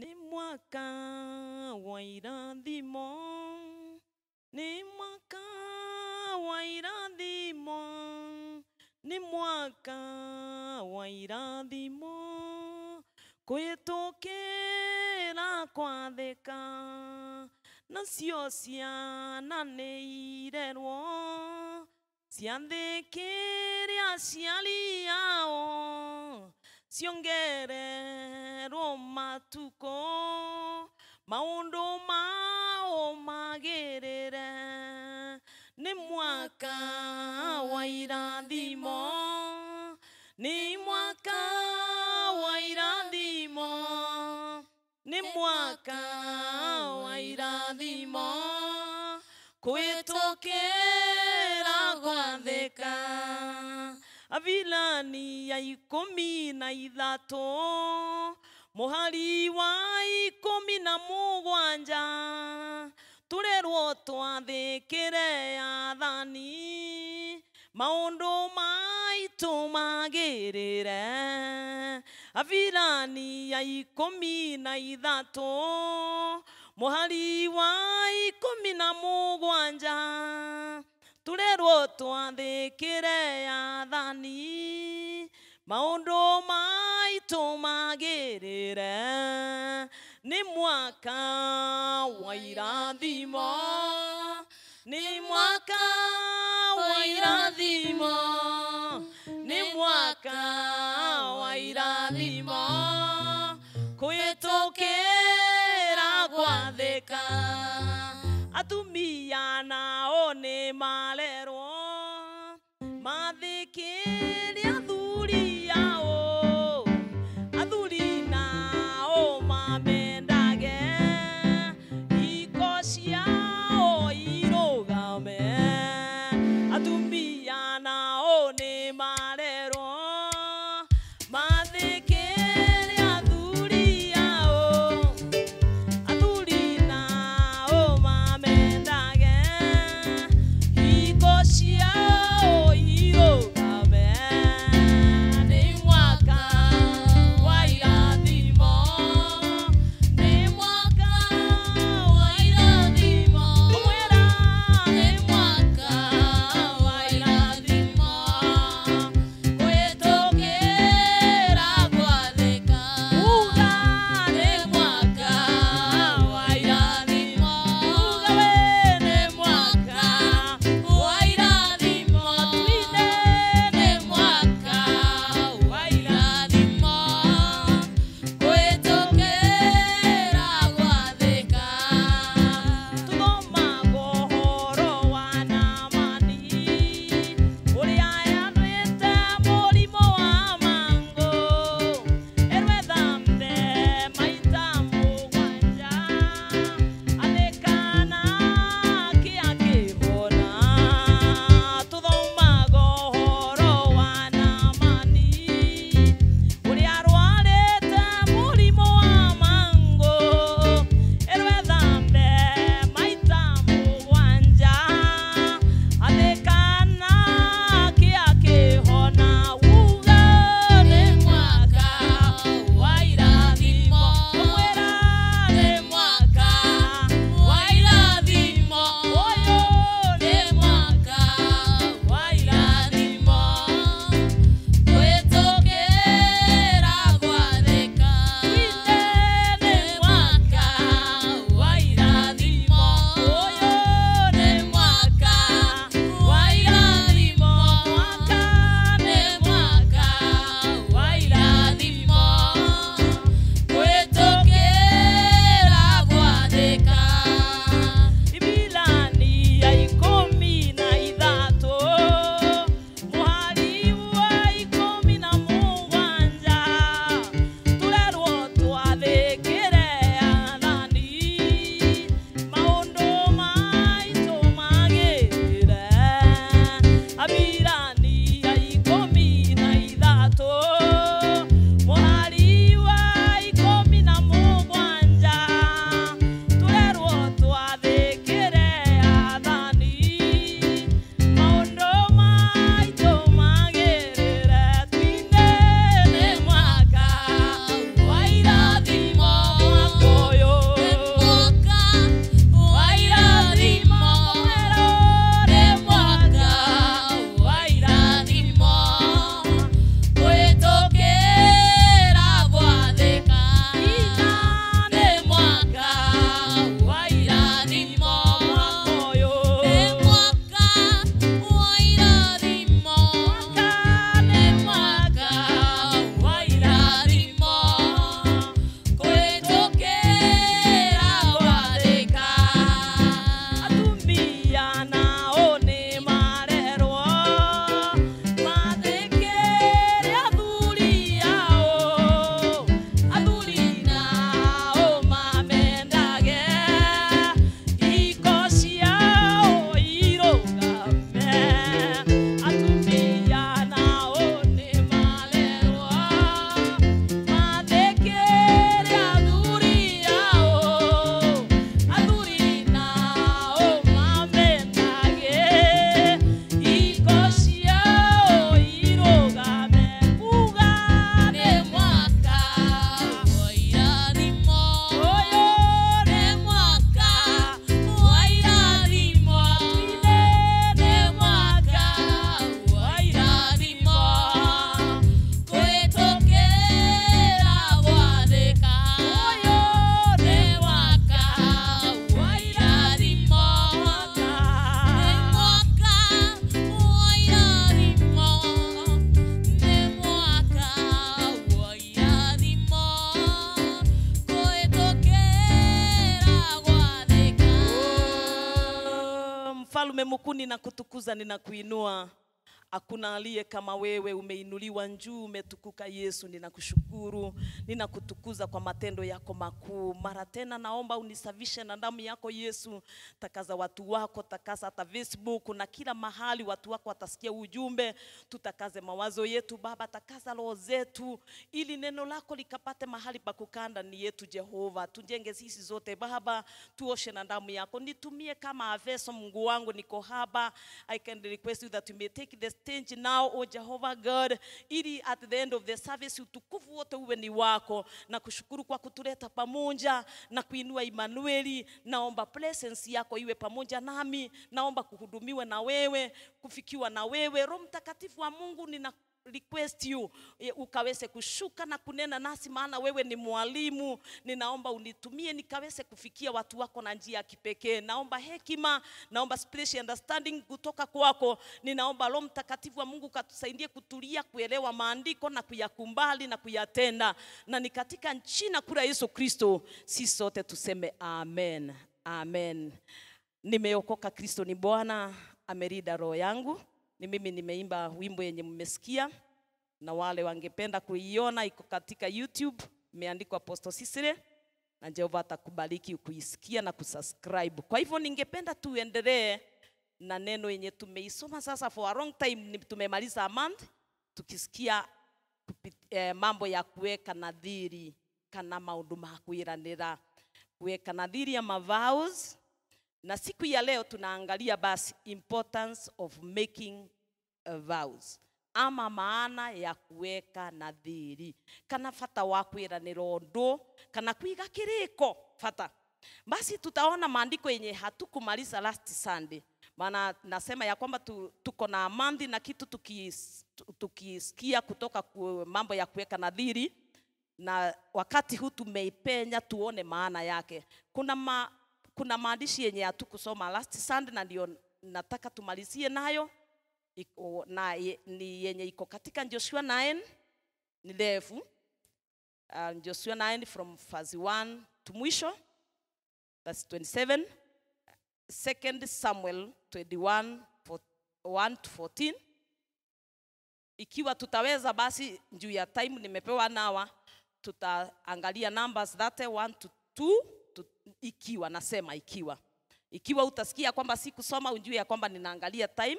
N'aie-moi qu'un wairan dimon. N'aie-moi waira wairan dimon. N'aie-moi qu'un wairan dimon. Koye toke la kwa deka. Nansio sia na neirerwo. Siandekere asialiao. ciongererwo matuko maundu mao magirire ni mwaka wa irathimo ni mwaka wa irathimo ni mwaka wa irathimo kwitokera gwathika avilani ya ikumi na ithatu muhari wa ikumi na mugwanja turerwo twathikire athani maundu maitu magirire avilani ya ikumi na ithatu muhari wa ikumi na mugwanja turerwo twathikire athani maundu maitu magirire ni mwaka wa irathimo ni mwaka wa irathimo ni mwaka wa 妈嘞！wewe mkuu ninakutukuza ninakuinua Hakuna aliye kama wewe, umeinuliwa juu, umetukuka Yesu. Ninakushukuru, ninakutukuza kwa matendo yako makuu. Mara tena naomba unisafishe na damu yako Yesu. Takaza watu wako, takaza hata Facebook na kila mahali watu wako watasikia ujumbe. Tutakaze mawazo yetu Baba, takaza roho zetu, ili neno lako likapate mahali pa kukaa ndani yetu. Jehova, tujenge sisi zote Baba, tuoshe na damu yako. Nitumie kama aveso, Mungu wangu, niko hapa. I can request you that you may take this stage now o Jehova God, ili at the end of the service utukufu wote uwe ni wako, na kushukuru kwa kutuleta pamoja na kuinua Imanueli. Naomba presence yako iwe pamoja nami, naomba kuhudumiwa na wewe, kufikiwa na wewe. Roho Mtakatifu wa Mungu nina request you eh, ukaweze kushuka na kunena nasi, maana wewe ni mwalimu. Ninaomba unitumie nikaweze kufikia watu wako na njia ya kipekee. Naomba hekima, naomba spiritual understanding kutoka kwako. Ninaomba Roho Mtakatifu wa Mungu katusaidie kutulia, kuelewa maandiko na kuyakumbali na kuyatenda, na ni katika jina kura Yesu Kristo si sote tuseme amen, amen. Nimeokoka, Kristo ni Bwana, amerida roho yangu ni mimi nimeimba wimbo yenye mmesikia, na wale wangependa kuiona iko katika YouTube, imeandikwa Apostle Sisire, na Jehova atakubariki kuisikia na kusubscribe. Kwa hivyo ningependa tuendelee na neno yenye tumeisoma sasa for a long time, tumemaliza a month tukisikia eh, mambo ya kuweka nadhiri kana maundu ma kwiranira kuweka nadhiri ya mavaus na siku ya leo tunaangalia basi importance of making vows ama maana ya kuweka nadhiri kana bata wa kwiranira undu kana kuiga kiriko fata basi tutaona maandiko yenye hatukumaliza last Sunday, maana nasema ya kwamba tu, tuko na mandi na kitu tukisikia tuki kutoka ku, mambo ya kuweka nadhiri, na wakati huu tumeipenya tuone maana yake. Kuna ma, kuna maandishi yenye hatukusoma last Sunday na ndio nataka tumalizie nayo iko, na ye, ni yenye iko katika Joshua 9 ni ndefu uh, Joshua 9 from verse 1 to mwisho verse 27 second Samuel 21 for, 1 to 14 ikiwa tutaweza basi juu ya time nimepewa nawa tutaangalia numbers that 1 to 2 tu, ikiwa nasema ikiwa ikiwa utasikia kwamba si kusoma unjue ya kwamba ninaangalia time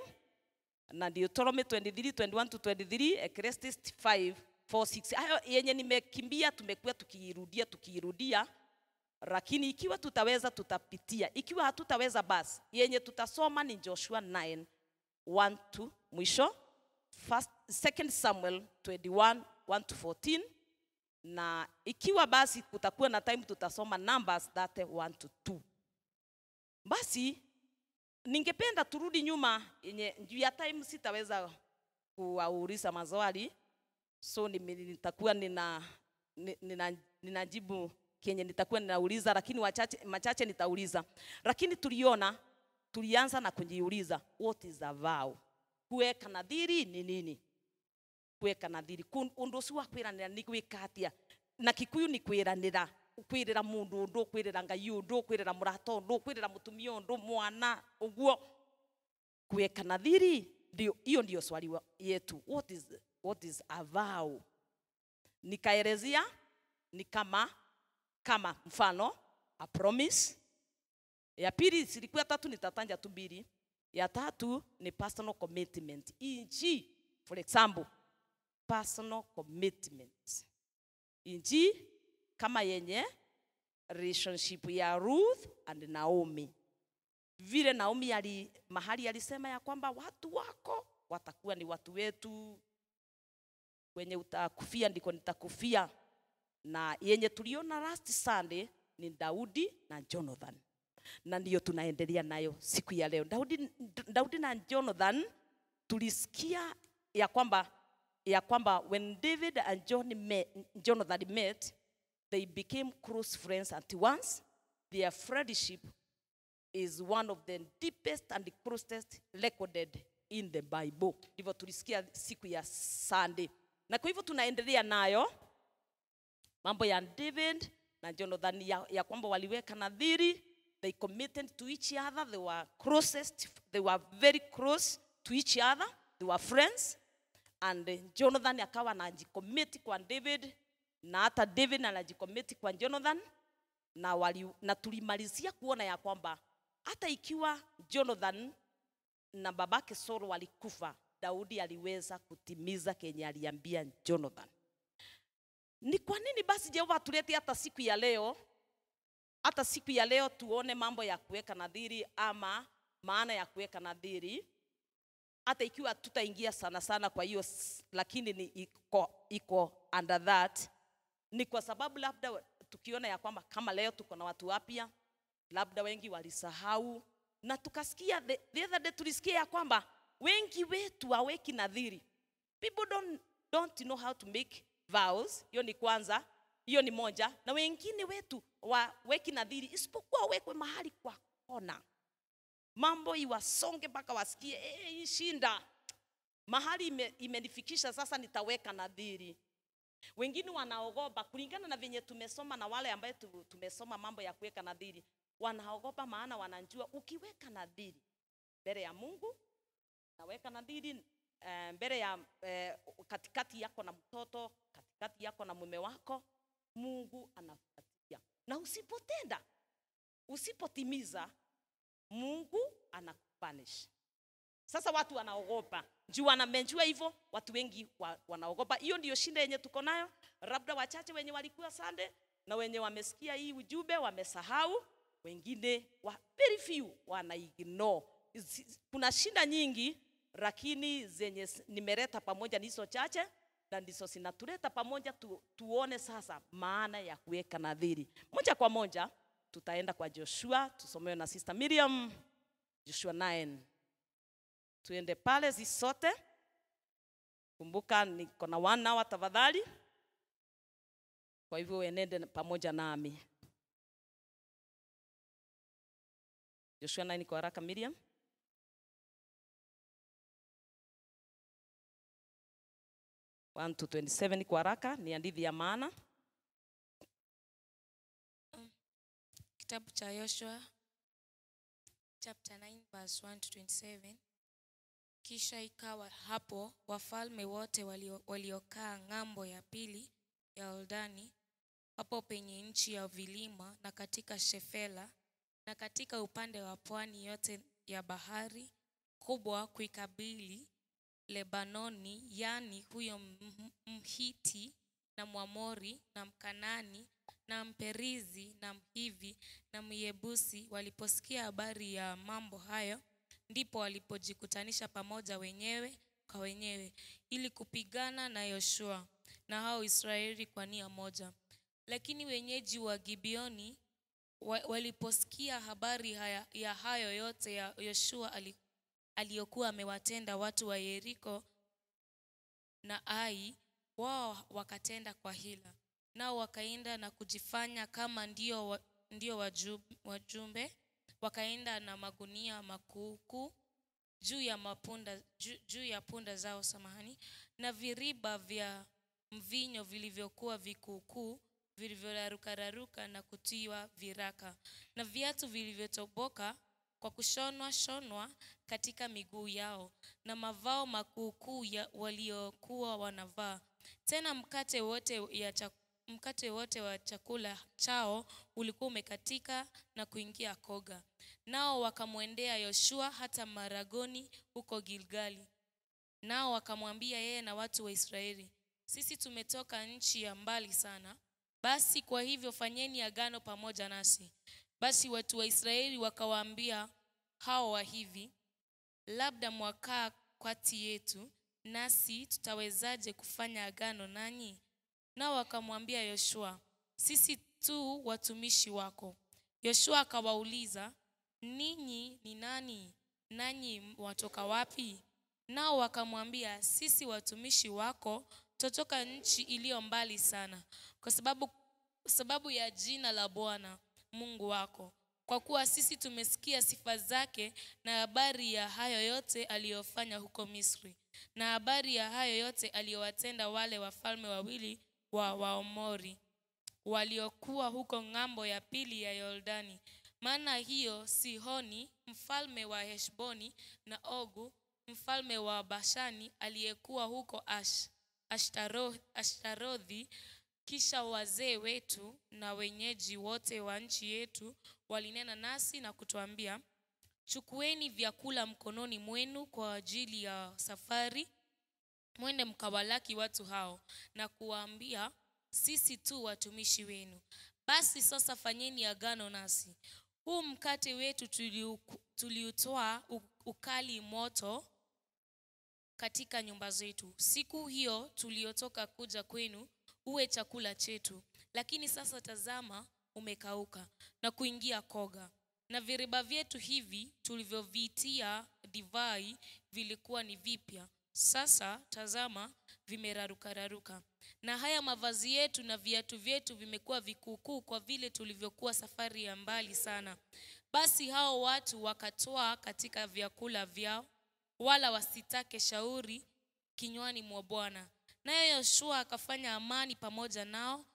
na Deuteronomy 23 21 to 23 Ecclesiastes 5 hayo yenye nimekimbia tumekuwa tukiirudia tukiirudia lakini ikiwa tutaweza tutapitia ikiwa hatutaweza basi yenye tutasoma ni Joshua 9 1 mwisho First, second Samuel 21 1 to 14 na ikiwa basi kutakuwa na time tutasoma numbers 31 to two. basi ningependa turudi nyuma yenye juu ya time sitaweza kuwauliza maswali so nitakuwa nina, nina, ninajibu kenye nitakuwa ninauliza lakini wachache, machache nitauliza lakini tuliona tulianza na kujiuliza what is a vow kuweka nadhiri ni nini gweka na thiri undu ucio wa kwiranira ni gwika atia na kikuyu ni kwiranira kwirira mundu undu kwirira ngai undu kwirira murata undu kwirira mutumia undu mwana uguo gwika na thiri ndio hiyo ndio swali yetu what is what is a vow nikaerezia ni kama kama mfano a promise ya pili silikuwa tatu nitatanja tu mbili ya tatu ni personal commitment inchi for example personal commitment inji kama yenye relationship ya Ruth and Naomi. Vile Naomi ali, mahali alisema ya kwamba watu wako watakuwa ni watu wetu, kwenye utakufia ndiko nitakufia. Na yenye tuliona last Sunday ni Daudi na Jonathan, na ndiyo tunaendelea nayo siku ya leo. Daudi, Daudi na Jonathan tulisikia ya kwamba ya kwamba when David and John met, Jonathan met, they became close friends at once. Their friendship is one of the deepest and closest recorded in the Bible. Ndivyo tulisikia siku ya Sunday, na kwa hivyo tunaendelea nayo mambo ya David na Jonathan ya, ya kwamba waliweka nadhiri, they committed to each other, they were closest, they were very close to each other, they were friends and Jonathan akawa anajikomiti kwa David na hata David anajikomiti kwa Jonathan na, wali, na tulimalizia kuona ya kwamba hata ikiwa Jonathan na babake Saul walikufa, Daudi aliweza kutimiza kenye aliambia Jonathan. Ni kwa nini basi Jehova atulete hata siku ya leo, hata siku ya leo tuone mambo ya kuweka nadhiri ama maana ya kuweka nadhiri hata ikiwa tutaingia sana sana kwa hiyo lakini ni iko, iko under that ni kwa sababu labda tukiona ya kwamba kama leo tuko na watu wapya labda wengi walisahau na tukasikia the, the other day tulisikia ya kwamba wengi wetu waweki nadhiri people don't, don't know how to make vows hiyo ni kwanza hiyo ni moja na wengine wetu waweki nadhiri isipokuwa wekwe mahali kwa kona mambo iwasonge mpaka wasikie hey, eh, shinda mahali imenifikisha ime, sasa, nitaweka nadhiri. Wengine wanaogopa kulingana na venye tumesoma na wale ambaye tumesoma mambo ya kuweka nadhiri, wanaogopa maana wanajua ukiweka nadhiri mbele ya Mungu, naweka nadhiri eh, mbele ya eh, katikati yako na mtoto, katikati yako na mume wako, Mungu anafuatia, na usipotenda, usipotimiza mungu anakupanish sasa watu wanaogopa juu wanamenjua hivyo watu wengi wa, wanaogopa hiyo ndio shida yenye tuko nayo labda wachache wenye walikuwa sande na wenye wamesikia hii ujumbe wamesahau wengine wa very few wana ignore kuna shida nyingi lakini zenye nimeleta pamoja nizo chache na ndizo zinatuleta pamoja tu, tuone sasa maana ya kuweka nadhiri moja kwa moja tutaenda kwa Joshua tusomewe na Sister Miriam, Joshua 9. Tuende pale zisote. Kumbuka niko na wana wa tafadhali, kwa hivyo enende pamoja nami. Joshua 9 kwa haraka, Miriam. One to 27 kwa haraka, ni hadithi ya maana. Kitabu cha Yoshua chapter 9 verse 1 to 27. Kisha ikawa hapo wafalme wote waliokaa walio ng'ambo ya pili ya Yordani hapo penye nchi ya vilima na katika Shefela na katika upande wa pwani yote ya bahari kubwa kuikabili Lebanoni, yani huyo Mhiti na Mwamori na Mkanani na Mperizi na Mhivi na Myebusi waliposikia habari ya mambo hayo, ndipo walipojikutanisha pamoja wenyewe kwa wenyewe ili kupigana na Yoshua na hao Israeli kwa nia moja. Lakini wenyeji wa Gibeoni waliposikia habari haya, ya hayo yote ya Yoshua aliyokuwa amewatenda watu wa Yeriko na Ai, wao wakatenda kwa hila nao wakaenda na kujifanya kama ndio, wa, ndio wajumbe wakaenda na magunia makuukuu juu ya mapunda juu, ya punda zao samahani na viriba vya mvinyo vilivyokuwa vikuukuu vilivyorarukararuka na kutiwa viraka na viatu vilivyotoboka kwa kushonwa shonwa katika miguu yao na mavao makuukuu ya waliokuwa wanavaa tena mkate wote ya chakula mkate wote wa chakula chao ulikuwa umekatika na kuingia koga. Nao wakamwendea Yoshua hata Maragoni huko Gilgali. Nao wakamwambia yeye na watu wa Israeli, sisi tumetoka nchi ya mbali sana, basi kwa hivyo fanyeni agano pamoja nasi. Basi watu wa Israeli wakawaambia hao wa hivi, labda mwakaa kati yetu, nasi tutawezaje kufanya agano nanyi? Nao wakamwambia Yoshua, sisi tu watumishi wako. Yoshua akawauliza, ninyi ni nani? Nanyi watoka wapi? Nao wakamwambia, sisi watumishi wako totoka nchi iliyo mbali sana, kwa sababu, sababu ya jina la Bwana Mungu wako, kwa kuwa sisi tumesikia sifa zake na habari ya hayo yote aliyofanya huko Misri na habari ya hayo yote aliyowatenda wale wafalme wawili wa Waomori waliokuwa huko ng'ambo ya pili ya Yordani. Maana hiyo Sihoni mfalme wa Heshboni na Ogu mfalme wa Bashani aliyekuwa huko Ash, Ashtaroth, Ashtarothi. Kisha wazee wetu na wenyeji wote wa nchi yetu walinena nasi na kutuambia, chukueni vyakula mkononi mwenu kwa ajili ya safari mwende mkawalaki watu hao na kuwaambia, sisi tu watumishi wenu. Basi sasa fanyeni agano nasi, huu mkate wetu tuliutoa ukali moto katika nyumba zetu, siku hiyo tuliotoka kuja kwenu, uwe chakula chetu. Lakini sasa tazama, umekauka na kuingia koga, na viriba vyetu hivi tulivyovitia divai vilikuwa ni vipya sasa tazama, vimerarukararuka na haya mavazi yetu na viatu vyetu vimekuwa vikuukuu kwa vile tulivyokuwa safari ya mbali sana. Basi hao watu wakatoa katika vyakula vyao, wala wasitake shauri kinywani mwa Bwana. Naye Yoshua akafanya amani pamoja nao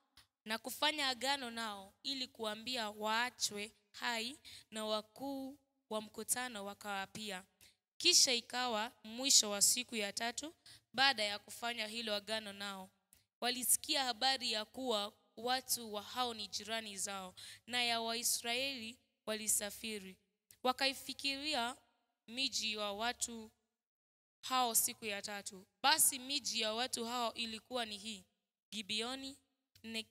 na kufanya agano nao, ili kuambia waachwe hai, na wakuu wa mkutano wakawapia kisha ikawa mwisho wa siku ya tatu baada ya kufanya hilo agano nao, walisikia habari ya kuwa watu wa hao ni jirani zao na ya Waisraeli walisafiri, wakaifikiria miji wa watu hao siku ya tatu. Basi miji ya watu hao ilikuwa ni hii: Gibeoni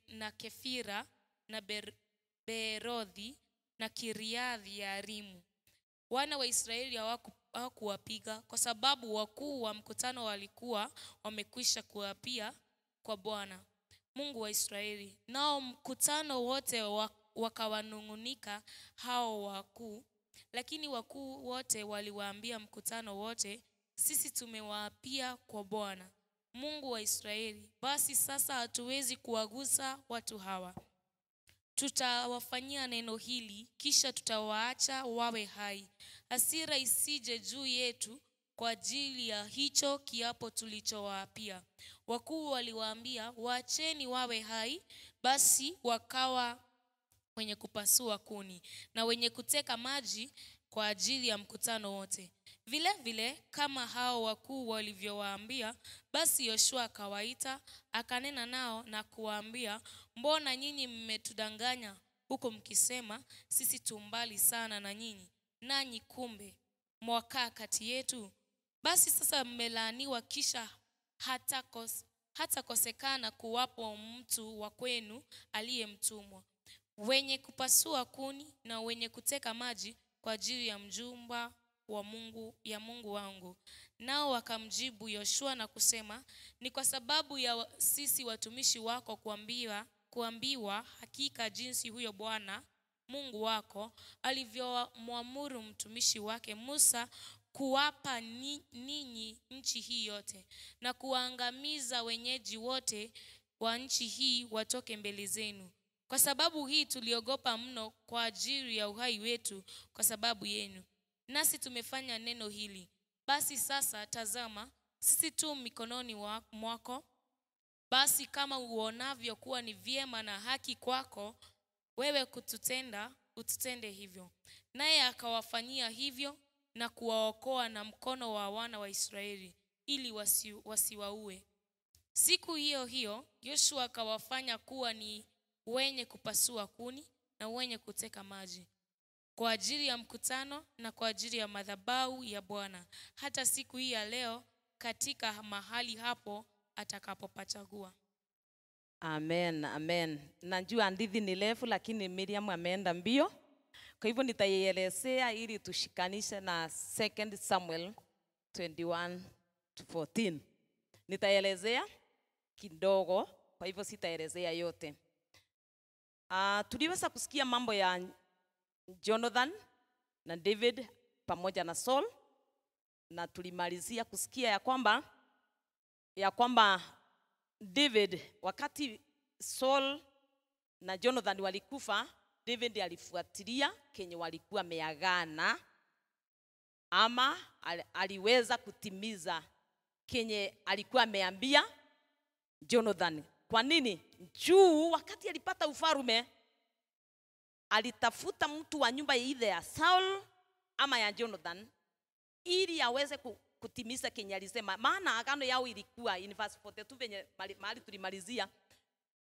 na Kefira na Ber Berodhi na Kiriathi ya Arimu. Wana wa Israeli hawaku hakuwapiga kwa sababu wakuu wa mkutano walikuwa wamekwisha kuapia kwa Bwana Mungu wa Israeli. Nao mkutano wote wakawanung'unika hao wakuu, lakini wakuu wote waliwaambia mkutano wote, sisi tumewaapia kwa Bwana Mungu wa Israeli, basi sasa hatuwezi kuwagusa watu hawa. Tutawafanyia neno hili, kisha tutawaacha wawe hai hasira isije juu yetu kwa ajili ya hicho kiapo tulichowaapia. Wakuu waliwaambia, waacheni wawe hai. Basi wakawa wenye kupasua kuni na wenye kuteka maji kwa ajili ya mkutano wote. Vile vile kama hao wakuu walivyowaambia, basi Yoshua akawaita akanena nao na kuwaambia, mbona nyinyi mmetudanganya huku mkisema, sisi tu mbali sana na nyinyi, nanyi kumbe mwakaa kati yetu. Basi sasa mmelaaniwa, kisha hata kos, hatakosekana kuwapo mtu wa kwenu aliyemtumwa, wenye kupasua kuni na wenye kuteka maji kwa ajili ya mjumba wa Mungu, ya Mungu wangu. Nao wakamjibu Yoshua na kusema, ni kwa sababu ya sisi watumishi wako kuambiwa, kuambiwa hakika jinsi huyo bwana Mungu wako alivyomwamuru mtumishi wake Musa kuwapa ninyi nchi hii yote na kuwaangamiza wenyeji wote wa nchi hii watoke mbele zenu. Kwa sababu hii tuliogopa mno kwa ajili ya uhai wetu kwa sababu yenu. Nasi tumefanya neno hili. Basi sasa tazama, sisi tu mikononi mwako. Basi kama uonavyo kuwa ni vyema na haki kwako, wewe kututenda ututende hivyo. Naye akawafanyia hivyo na kuwaokoa na mkono wa wana wa Israeli ili wasi, wasiwaue. Siku hiyo hiyo Yoshua akawafanya kuwa ni wenye kupasua kuni na wenye kuteka maji kwa ajili ya mkutano na kwa ajili ya madhabahu ya Bwana hata siku hii ya leo katika mahali hapo atakapopachagua. Amen, amen. Najua ndithi ni refu, lakini Miriam ameenda mbio, kwa hivyo nitaielezea ili tushikanishe na 2 Samuel 21:14. Nitaelezea kidogo, kwa hivyo sitaelezea yote. Uh, tuliweza kusikia mambo ya Jonathan na David pamoja na Saul na tulimalizia kusikia ya kwamba ya kwamba David, wakati Saul na Jonathan walikufa, David alifuatilia kenye walikuwa meagana ama aliweza kutimiza kenye alikuwa ameambia Jonathan. Kwa nini? Juu wakati alipata ufarume alitafuta mtu wa nyumba ile ya Saul ama ya Jonathan ili aweze kutimiza kenye alisema. Maana agano yao ilikuwa in verse 42 venye mahali tulimalizia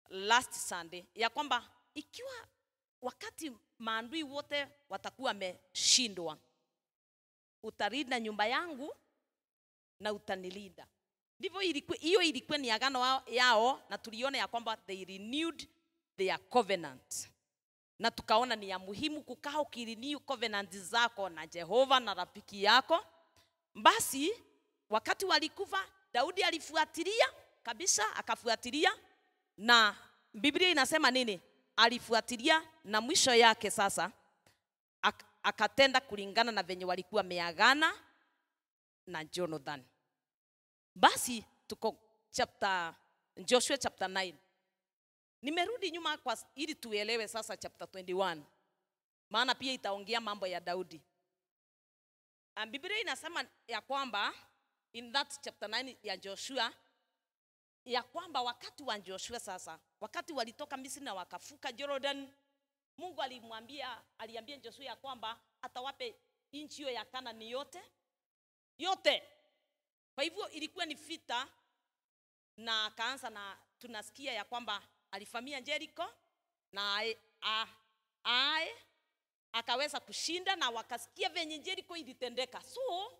last Sunday ya kwamba ikiwa wakati maandui wote watakuwa wameshindwa, utalinda nyumba yangu na utanilinda. Ndivyo ilikuwa, hiyo ilikuwa ni agano yao, na tuliona ya kwamba they renewed their covenant, na tukaona ni ya muhimu kukaa ukiriniu covenant zako na Jehova na rafiki yako basi wakati walikufa, Daudi alifuatilia kabisa, akafuatilia na Biblia inasema nini? Alifuatilia na mwisho yake sasa ak akatenda kulingana na venye walikuwa meagana na Jonathan. Basi tuko chapter Joshua chapter 9. Nimerudi nyuma kwa ili tuelewe sasa chapter 21. Maana pia itaongea mambo ya Daudi. And ah, biblia inasema ya kwamba in that chapter 9 ya joshua ya kwamba wakati wa joshua sasa wakati walitoka misri na wakafuka jordan mungu alimwambia aliambia joshua ya kwamba atawape nchi hiyo ya kanani yote yote kwa hivyo ilikuwa ni vita na akaanza na tunasikia ya kwamba alifamia jericho na ae, a, ae akaweza kushinda na wakasikia venye Yeriko ilitendeka. So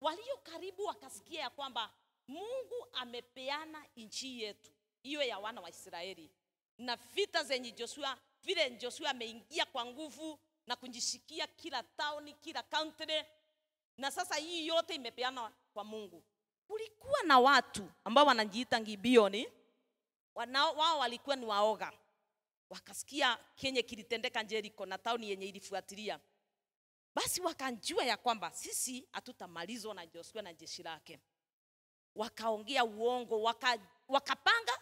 walio karibu wakasikia ya kwamba Mungu amepeana nchi yetu hiyo ya wana wa Israeli, na vita zenye Joshua, vile Joshua ameingia kwa nguvu na kujishikia kila town, kila country, na sasa hii yote imepeana kwa Mungu. Kulikuwa na watu ambao wanajiita ngibioni wao walikuwa ni waoga wakasikia kenye kilitendeka Jeriko na tauni yenye ilifuatilia. Basi wakanjua ya kwamba sisi hatutamalizwa na josua na jeshi lake. Wakaongea uongo, waka, wakapanga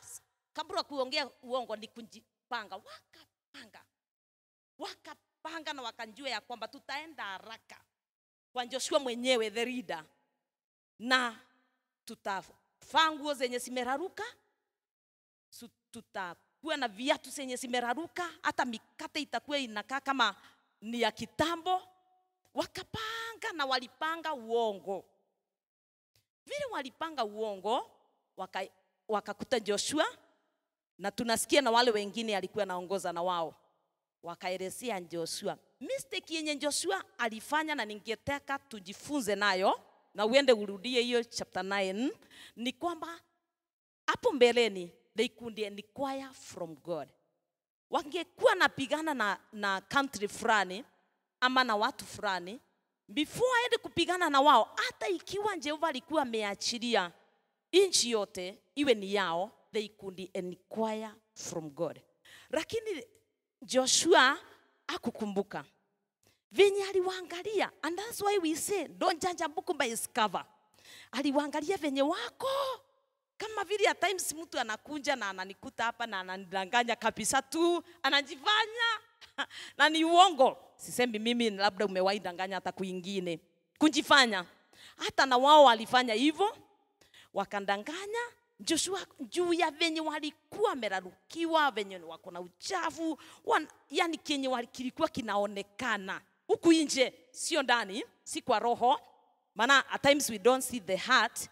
kabla kuongea uongo ni kujipanga, wakapanga wakapanga na wakanjua ya kwamba tutaenda haraka kwa josua mwenyewe the leader, na tutafaa nguo zenye zimeraruka, tuta kuwa na viatu zenye zimeraruka, hata mikate itakuwa inakaa kama ni ya kitambo. Wakapanga na walipanga uongo. Vile walipanga uongo, wakakuta waka, Joshua na tunasikia na wale wengine alikuwa naongoza na wao, wakaelezea Joshua mistake yenye Joshua alifanya, na ningetaka tujifunze nayo na uende urudie hiyo chapter 9 ni kwamba hapo mbeleni they could inquire from God. Wangekuwa napigana na, na country fulani ama na watu fulani, before aende kupigana na wao, hata ikiwa Jehova alikuwa ameachilia nchi yote iwe ni yao, they could inquire from God. Lakini Joshua akukumbuka venye aliwaangalia, and that's why we say don't judge a book by its cover. Aliwaangalia venye wako kama vile at times mtu anakunja na ananikuta hapa na ananidanganya kabisa tu, anajifanya na ni uongo. Sisemi mimi, labda umewahi danganya hata kwingine, kujifanya. Hata na wao walifanya hivyo, wakandanganya Joshua juu ya venye walikuwa wamerarukiwa, venye wako na uchafu wan, yani kenye kilikuwa kinaonekana huku nje, sio ndani, si kwa roho, maana at times we don't see the heart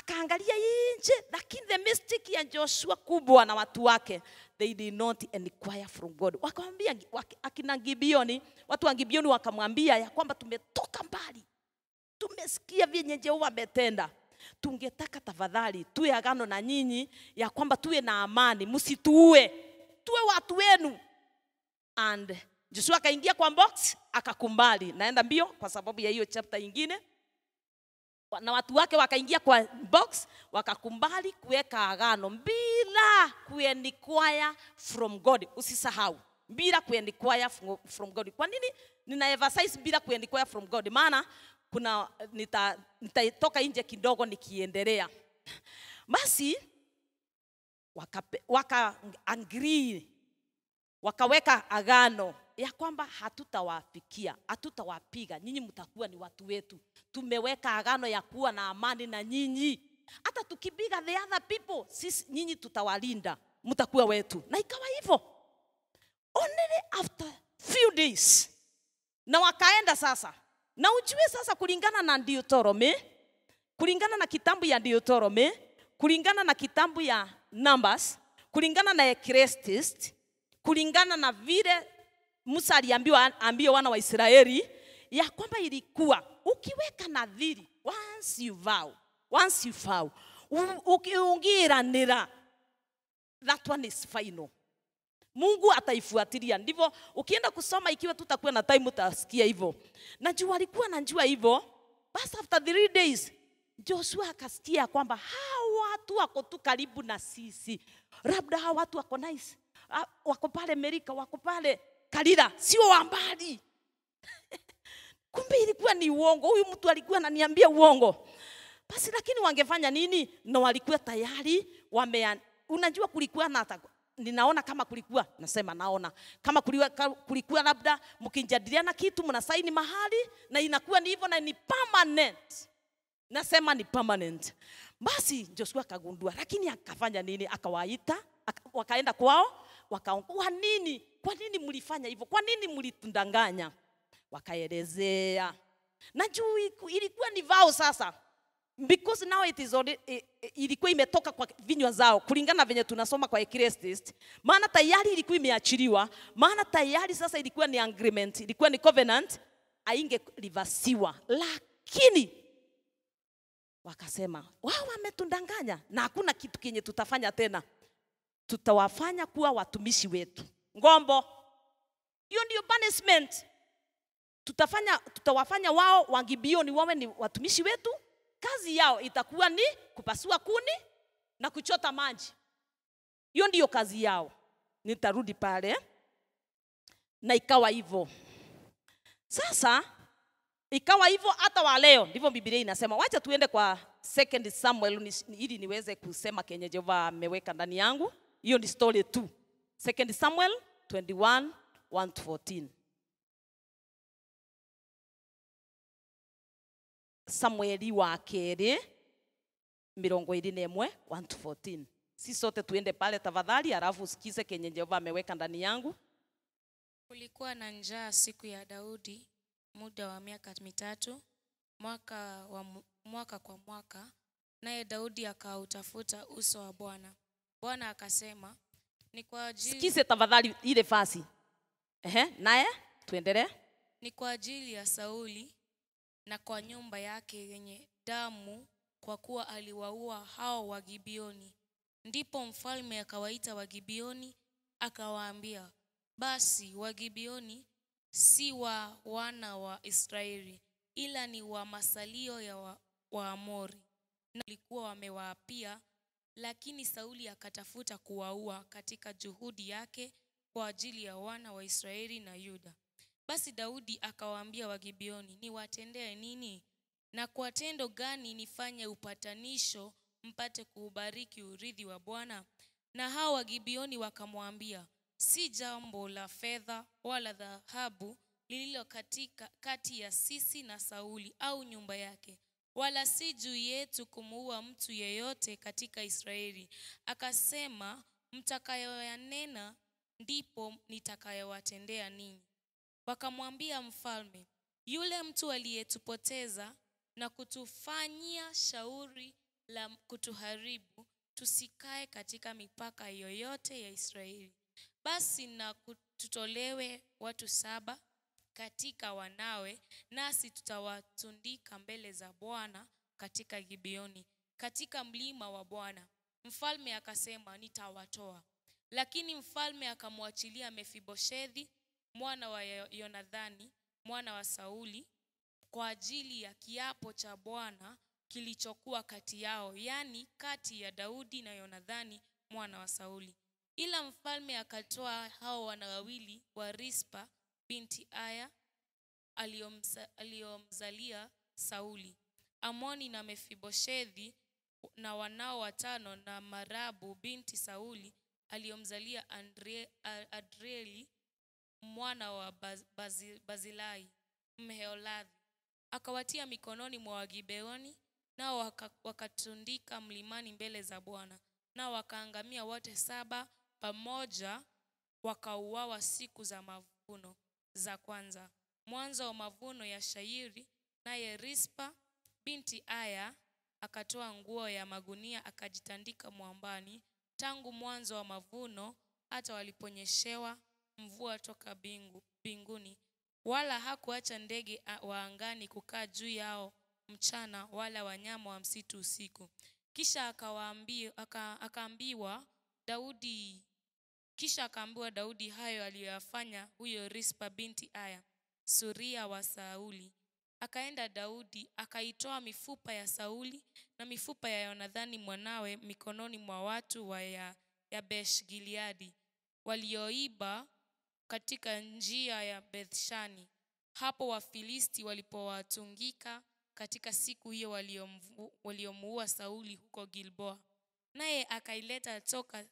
akaangalia hii nje, lakini the mistake ya Joshua kubwa na watu wake, they did not inquire from God. Wakamwambia akina Gibeoni, watu wa Gibeoni wakamwambia ya kwamba tumetoka mbali, tumesikia vyenye Jehova ametenda, tungetaka tafadhali tuwe agano na nyinyi ya kwamba tuwe na amani, msituue, tuwe watu wenu. And Joshua akaingia kwa box akakumbali, naenda mbio kwa sababu ya hiyo chapter ingine na watu wake wakaingia kwa box wakakumbali kuweka agano bila kuenikwaya from God. Usisahau bila kuenikwaya from God. Kwa nini nina emphasize bila kuenikwaya from God? Maana kuna nitatoka nita, nje kidogo nikiendelea. Basi waka, waka agree wakaweka agano ya kwamba hatutawafikia, hatutawapiga nyinyi, mtakuwa ni watu wetu. Tumeweka agano ya kuwa na amani na nyinyi, hata tukipiga the other people, sisi nyinyi tutawalinda, mtakuwa wetu. Na ikawa hivyo, only after few days, na wakaenda sasa. Na ujue sasa, kulingana na Deuteronomy, kulingana na kitabu ya Deuteronomy, kulingana na kitabu ya Numbers, kulingana na Ecclesiastes, kulingana na vile Musa aliambiwa ambie wana wa Israeli ya kwamba ilikuwa ukiweka nadhiri, once you vow, once you vow, um, ukiungiranira, that one is final. Mungu ataifuatilia. Ndivyo ukienda kusoma, ikiwa tutakuwa na time, utasikia hivyo. Na juu alikuwa anajua hivyo, basi after three days Joshua akasikia kwamba hao watu wako tu karibu na sisi, labda hao watu wako nice, ah, wako pale amerika wako pale Kalila, sio wa mbali. Kumbe ilikuwa ni uongo, huyu mtu alikuwa ananiambia uongo. Basi lakini wangefanya nini? Na no, walikuwa tayari wame, unajua kulikuwa na ninaona kama kulikuwa, nasema naona kama kulikuwa, kulikuwa labda mkijadiliana kitu mnasaini mahali na inakuwa ni hivyo na ni permanent, nasema ni permanent. Basi Joshua akagundua, lakini akafanya nini? Akawaita, wakaenda kwao wakaona kwa nini, kwa nini mlifanya hivyo, kwa nini mlitundanganya? Wakaelezea na juu ilikuwa ni vao sasa because now it is already, ilikuwa imetoka kwa vinywa zao kulingana venye tunasoma kwa Ecclesiastes, maana tayari ilikuwa imeachiliwa, maana tayari sasa ilikuwa ni agreement, ilikuwa ni covenant, ainge livasiwa Lakini wakasema wao wametundanganya na hakuna kitu kenye tutafanya tena tutawafanya kuwa watumishi wetu. Ngombo, hiyo ndio punishment. Tutafanya, tutawafanya wao Wagibeoni wawe ni watumishi wetu. Kazi yao itakuwa ni kupasua kuni na kuchota maji. Hiyo ndiyo kazi yao. Nitarudi pale, na ikawa hivyo. Sasa ikawa hivyo hata wa leo, ndivyo Biblia inasema. Wacha tuende kwa Second Samuel ili niweze kusema kenye Jehova ameweka ndani yangu hiyo ni story tu. Second Samuel 21 Samueli wa keri mirongo iri na imwe 14. Si sote tuende pale tafadhali, alafu usikize kenye Jehova ameweka ndani yangu. Kulikuwa na njaa siku ya Daudi muda wa miaka mitatu mwaka, wa, mwaka kwa mwaka, naye Daudi akautafuta uso wa Bwana Bwana akasema ni kwa ajili... Sikize tafadhali ile fasi. Ehe, naye tuendelee. Ni kwa ajili ya Sauli na kwa nyumba yake yenye damu, kwa kuwa aliwaua hao Wagibioni. Ndipo mfalme akawaita Wagibioni akawaambia, basi Wagibioni si wa wana wa Israeli, ila ni wa masalio ya Waamori wa, wa na walikuwa wamewaapia lakini Sauli akatafuta kuwaua katika juhudi yake kwa ajili ya wana wa Israeli na Yuda. Basi Daudi akawaambia Wagibeoni, niwatendee nini? Na kwa tendo gani nifanye upatanisho mpate kuubariki urithi wa Bwana? Na hao Wagibeoni wakamwambia, si jambo la fedha wala dhahabu lililo katika kati ya sisi na Sauli au nyumba yake, wala si juu yetu kumuua mtu yeyote katika Israeli. Akasema, mtakayoyanena ndipo nitakayowatendea ninyi. Wakamwambia mfalme, yule mtu aliyetupoteza na kutufanyia shauri la kutuharibu, tusikae katika mipaka yoyote ya Israeli, basi na tutolewe watu saba katika wanawe, nasi tutawatundika mbele za Bwana katika Gibeoni, katika mlima wa Bwana. Mfalme akasema, nitawatoa. Lakini mfalme akamwachilia Mefiboshethi mwana wa Yonathani mwana wa Sauli kwa ajili ya kiapo cha Bwana kilichokuwa kati yao, yaani kati ya Daudi na Yonathani mwana wa Sauli. Ila mfalme akatoa hao wana wawili wa Rispa binti Aya aliyomzalia Sauli, Amoni na Mefiboshethi na wanao watano na Marabu binti Sauli aliyomzalia adreli Adrieli mwana wa Bazilai Mheoladhi. Akawatia mikononi mwa Wagibeoni, nao waka, wakatundika mlimani mbele za Bwana, nao wakaangamia wote saba pamoja, wakauawa siku za mavuno za kwanza. Mwanzo wa mavuno ya shairi, naye Rispa binti Aya akatoa nguo ya magunia akajitandika mwambani, tangu mwanzo wa mavuno hata waliponyeshewa mvua toka bingu, binguni, wala hakuacha ndege wa angani kukaa juu yao mchana, wala wanyama wa msitu usiku. Kisha akawaambia akaambiwa Daudi kisha akaambiwa Daudi hayo aliyoyafanya huyo Rispa binti Aya, suria wa Sauli. Akaenda Daudi akaitoa mifupa ya Sauli na mifupa ya Yonadhani mwanawe mikononi mwa watu wa ya, ya Besh walioiba katika njia ya Bethshani. Hapo Wafilisti walipowatungika katika siku hiyo waliomuua Sauli huko Gilboa. Naye akaileta toka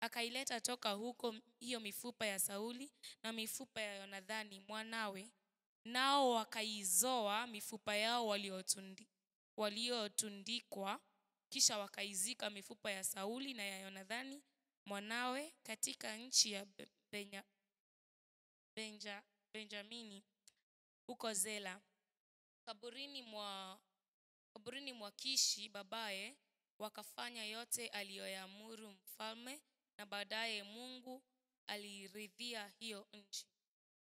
Akaileta toka huko hiyo mifupa ya Sauli na mifupa ya Yonadhani mwanawe, nao wakaizoa mifupa yao waliotundi, waliotundikwa, kisha wakaizika mifupa ya Sauli na ya Yonadhani mwanawe katika nchi ya Benja, Benja, Benjamini huko Zela kaburini mwa, kaburini mwa Kishi babaye wakafanya yote aliyoyaamuru mfalme na baadaye mungu aliiridhia hiyo nchi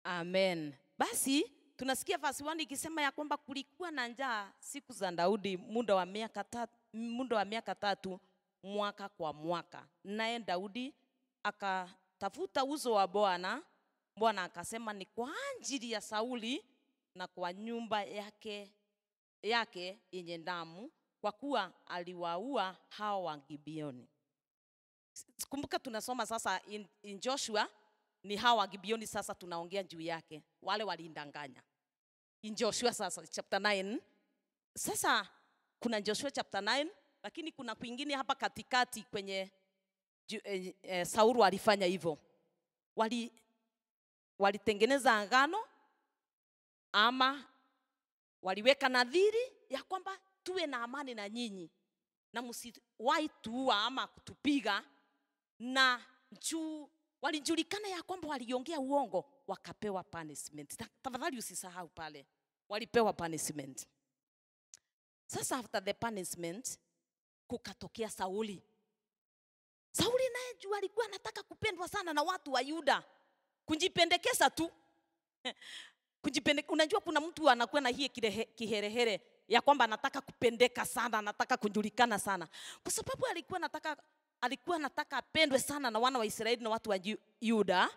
amen basi tunasikia verse 1 ikisema ya kwamba kulikuwa na njaa siku za daudi muda wa miaka tatu, muda wa miaka tatu mwaka kwa mwaka naye daudi akatafuta uzo wa bwana bwana akasema ni kwa ajili ya sauli na kwa nyumba yake yake yenye damu kwa kuwa aliwaua hao wagibioni kumbuka tunasoma sasa in, in Joshua ni hawa Gibeoni sasa tunaongea juu yake, wale walindanganya in Joshua sasa chapter 9. Sasa kuna Joshua chapter 9, lakini kuna kwingine hapa katikati kwenye eh, eh, Sauru alifanya hivyo, wali walitengeneza agano ama waliweka nadhiri ya kwamba tuwe na amani na nyinyi na msiwahi tuua ama kutupiga na juu walijulikana ya kwamba waliongea uongo wakapewa punishment. Tafadhali usisahau pale, walipewa punishment. Sasa after the punishment kukatokea Sauli. Sauli naye juu alikuwa anataka kupendwa sana na watu wa Yuda, kujipendekeza tu kujipendekeza. Unajua kuna mtu anakuwa na hii kiherehere ya kwamba anataka kupendeka sana, anataka kujulikana sana, kwa sababu alikuwa anataka alikuwa anataka apendwe sana na wana wa Israeli na watu wa Yuda,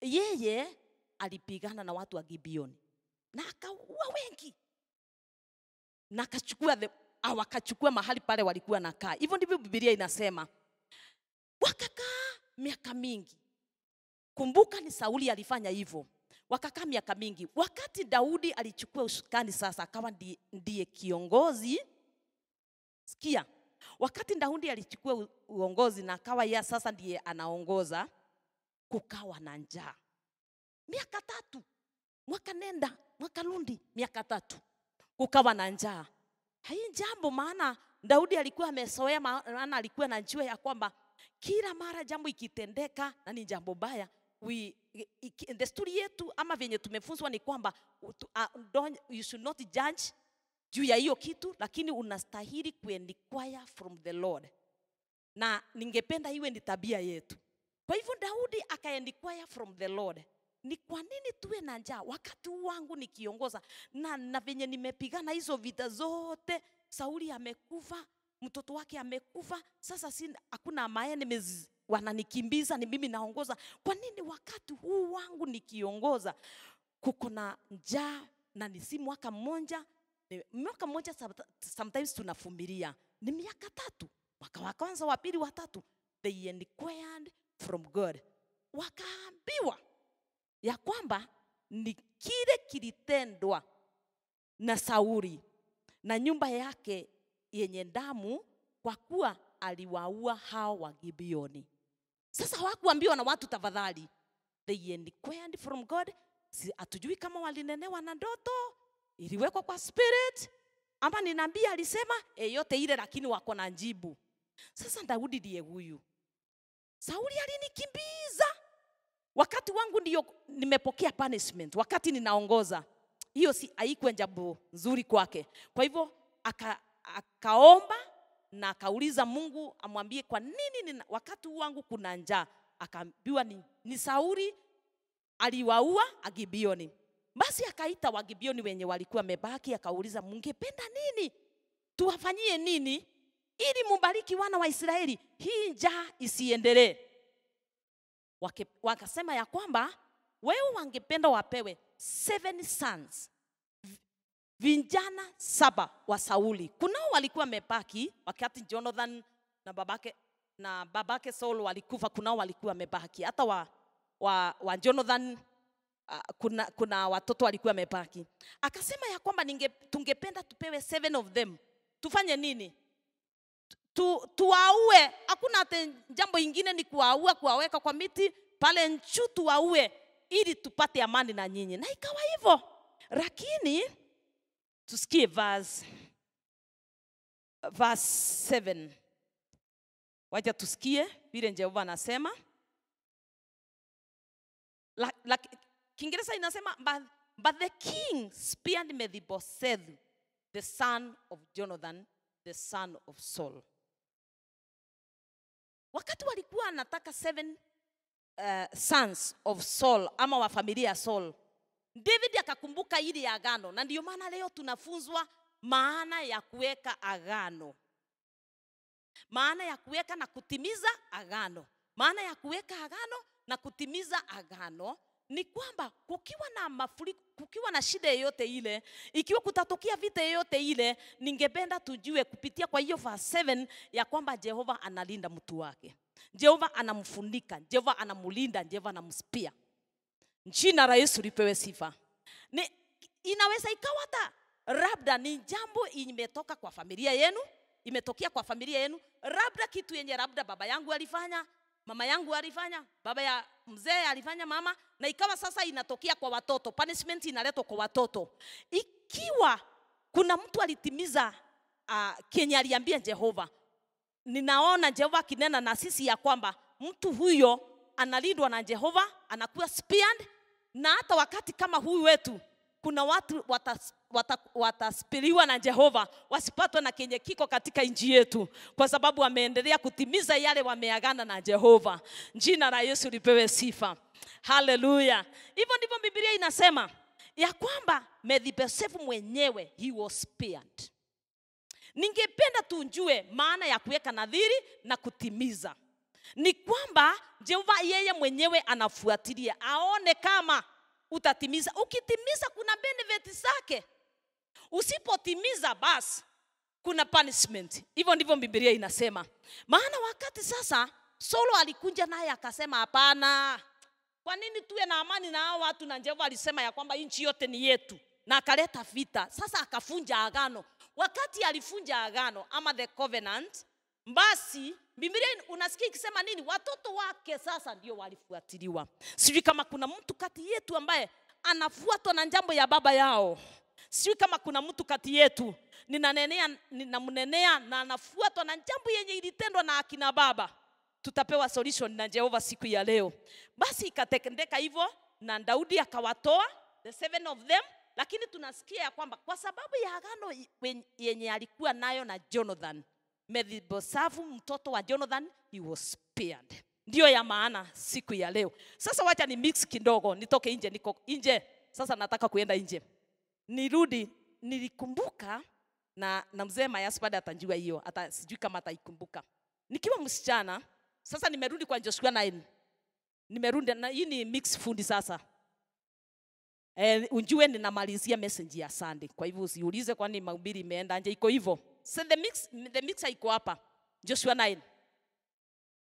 yeye alipigana na watu wa Gibeoni na akaua wengi na akachukua awakachukua mahali pale walikuwa nakaa. Hivyo ndivyo Biblia inasema, wakakaa miaka mingi. Kumbuka ni Sauli alifanya hivyo, wakakaa miaka mingi. Wakati Daudi alichukua usukani sasa, akawa ndiye kiongozi, sikia Wakati Daudi alichukua uongozi na akawa ya sasa ndiye anaongoza, kukawa na njaa miaka tatu, mwaka nenda mwaka rundi miaka tatu kukawa na njaa. hai jambo maana Daudi alikuwa amesoea, maana alikuwa njua ya kwamba kila mara jambo ikitendeka na ni jambo baya we, desturi yetu ama venye tumefunzwa ni kwamba uh, you should not judge juu ya hiyo kitu, lakini unastahili kuenquire from the Lord, na ningependa iwe ni tabia yetu. Kwa hivyo Daudi akaenquire from the Lord, ni kwa nini tuwe na njaa wakati wangu nikiongoza na, na venye nimepigana hizo vita zote, Sauli amekufa, mtoto wake amekufa, sasa si hakuna ambaye nimezi wananikimbiza, ni mimi naongoza. Kwa nini wakati huu wangu nikiongoza kuko na njaa na ni si mwaka mmoja mwaka mmoja sometimes tunavumilia ni miaka tatu mwaka wa kwanza wa pili wa tatu they inquired from god wakaambiwa ya kwamba ni kile kilitendwa na sauri na nyumba yake yenye damu kwa kuwa aliwaua hao wagibioni sasa hawakuambiwa na watu tafadhali they inquired from god atujui kama walinenewa na ndoto iliwekwa kwa spirit ama ni nabii alisema yeyote eh, ile, lakini wako na njibu. Sasa Daudi ndiye huyu. Sauli alinikimbiza wakati wangu ndio nimepokea punishment, wakati ninaongoza. Hiyo si aikwe jambo nzuri kwake. Kwa hivyo aka, akaomba na akauliza Mungu amwambie kwa nini nina, wakati wangu kuna njaa. Akaambiwa ni, ni Sauli aliwaua Agibioni. Basi akaita Wagibioni wenye walikuwa wamebaki, akauliza, mungependa nini tuwafanyie nini ili mubariki wana wa Israeli hii njaa isiendelee? Wakasema ya kwamba wewe wangependa wapewe seven sons vijana saba wa Sauli. Kunao walikuwa wamebaki wakati Jonathan na babake na babake Saul walikufa, kunao walikuwa wamebaki hata wa, wa, wa Jonathan uh, kuna, kuna watoto walikuwa wamepaki, akasema ya kwamba ninge, tungependa tupewe seven of them. Tufanye nini? Tu, tuwaue. Hakuna hata jambo ingine, ni kuwaua, kuwaweka kwa miti pale nchu, tuwaue ili tupate amani na nyinyi. Na ikawa hivyo, lakini tusikie verse, verse 7. Wacha tusikie vile Jehova anasema. Kiingereza inasema but, but the king speared Mephibosheth the son of Jonathan the son of Saul. Wakati walikuwa anataka seven uh, sons of Saul ama wa familia ya Saul, David akakumbuka hili agano, na ndio maana leo tunafunzwa maana ya kuweka agano, maana ya kuweka na kutimiza agano, maana ya kuweka agano na kutimiza agano ni kwamba kukiwa na mafuriko, kukiwa na shida yoyote ile, ikiwa kutatokea vita yoyote ile, ningependa tujue kupitia kwa hiyo verse 7 ya kwamba Jehova analinda mtu wake, Jehova anamfunika, Jehova anamulinda Jehova anamspia. Jina la Yesu lipewe sifa. Ni, inaweza ikawa hata labda ni jambo imetoka kwa familia yenu, imetokea kwa familia yenu, labda kitu yenye labda baba yangu alifanya, mama yangu alifanya, baba ya mzee alifanya, mama, na ikawa sasa inatokea kwa watoto, punishment inaletwa kwa watoto. Ikiwa kuna mtu alitimiza uh, kenye aliambia Jehova, ninaona Jehova akinena na sisi ya kwamba mtu huyo analindwa na Jehova, anakuwa spared, na hata wakati kama huyu wetu kuna watu watas, watas, wataspiriwa na Jehova wasipatwe na kenye kiko katika nchi yetu, kwa sababu wameendelea kutimiza yale wameagana na Jehova. Jina la Yesu lipewe sifa, haleluya. Hivyo ndivyo Biblia inasema ya kwamba Mephibosheth mwenyewe he was spared. Ningependa tujue maana ya kuweka nadhiri na kutimiza, ni kwamba Jehova yeye mwenyewe anafuatilia aone kama utatimiza. Ukitimiza kuna benefit zake, usipotimiza basi kuna punishment. Hivyo ndivyo Biblia inasema. Maana wakati sasa solo alikunja naye akasema, hapana, kwa nini tuwe na amani na hao watu? Na Jehova alisema ya kwamba nchi yote ni yetu, na akaleta vita. Sasa akafunja agano. Wakati alifunja agano ama the covenant, basi Biblia unasikia ikisema nini? Watoto wake sasa ndio walifuatiliwa. Sijui kama kuna mtu kati yetu ambaye anafuatwa na jambo ya baba yao. Sijui kama kuna mtu kati yetu ninanenea, ninamnenea na anafuatwa na jambo yenye ilitendwa na akina baba. Tutapewa solution na Jehova siku ya leo. Basi ikatendeka hivyo, na Daudi akawatoa the seven of them, lakini tunasikia ya kwamba kwa sababu ya agano yenye alikuwa nayo na Jonathan Mephibosafu mtoto wa Jonathan, he was spared. Ndio ya maana siku ya leo. Sasa wacha ni mix kidogo, nitoke nje, niko nje. Sasa nataka kuenda nje. Nirudi, nilikumbuka na, na mzee Mayas baada atanjua hiyo, ata sijui kama ataikumbuka. Nikiwa msichana, sasa nimerudi kwa Joshua 9. Nimerudi na hii ni mix fundi sasa. Eh, unjue ninamalizia message ya Sunday. Kwa hivyo usiulize kwani mahubiri imeenda nje, iko hivyo so the, mix, the mixer iko hapa Joshua 9.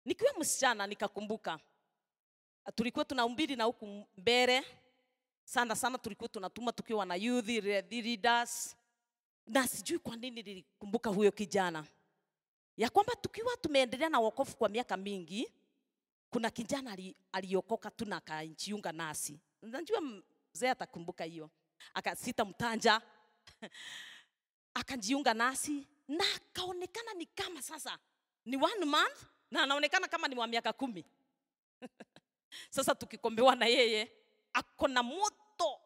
Nikiwa msichana nikakumbuka tulikuwa tunahubiri na huku mbele sana sana, tulikuwa tunatuma tukiwa na youth leaders, na sijui kwa nini nilikumbuka huyo kijana ya kwamba tukiwa tumeendelea na wokovu kwa miaka mingi, kuna kijana aliokoka tu na akajiunga nasi. Najua mzee atakumbuka hiyo, akasita mtanja akajiunga nasi na akaonekana ni kama sasa ni one month na anaonekana kama ni wa miaka kumi sasa tukikombewa na yeye ako na moto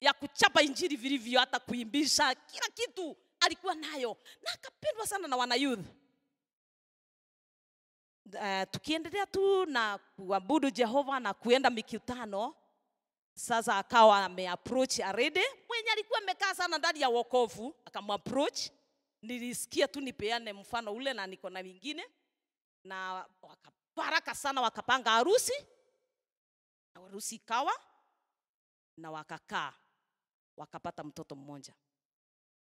ya kuchapa injili vilivyo hata kuimbisha kila kitu alikuwa nayo na akapendwa sana na wanayouth uh, eh, tukiendelea tu na kuabudu jehova na kuenda mikutano sasa akawa ameapproach Arede mwenye alikuwa amekaa sana ndani ya wokovu, akamapproach. Nilisikia tu nipeane mfano ule, na niko na wingine na wakabaraka sana, wakapanga harusi na harusi ikawa, na wakakaa wakapata mtoto mmoja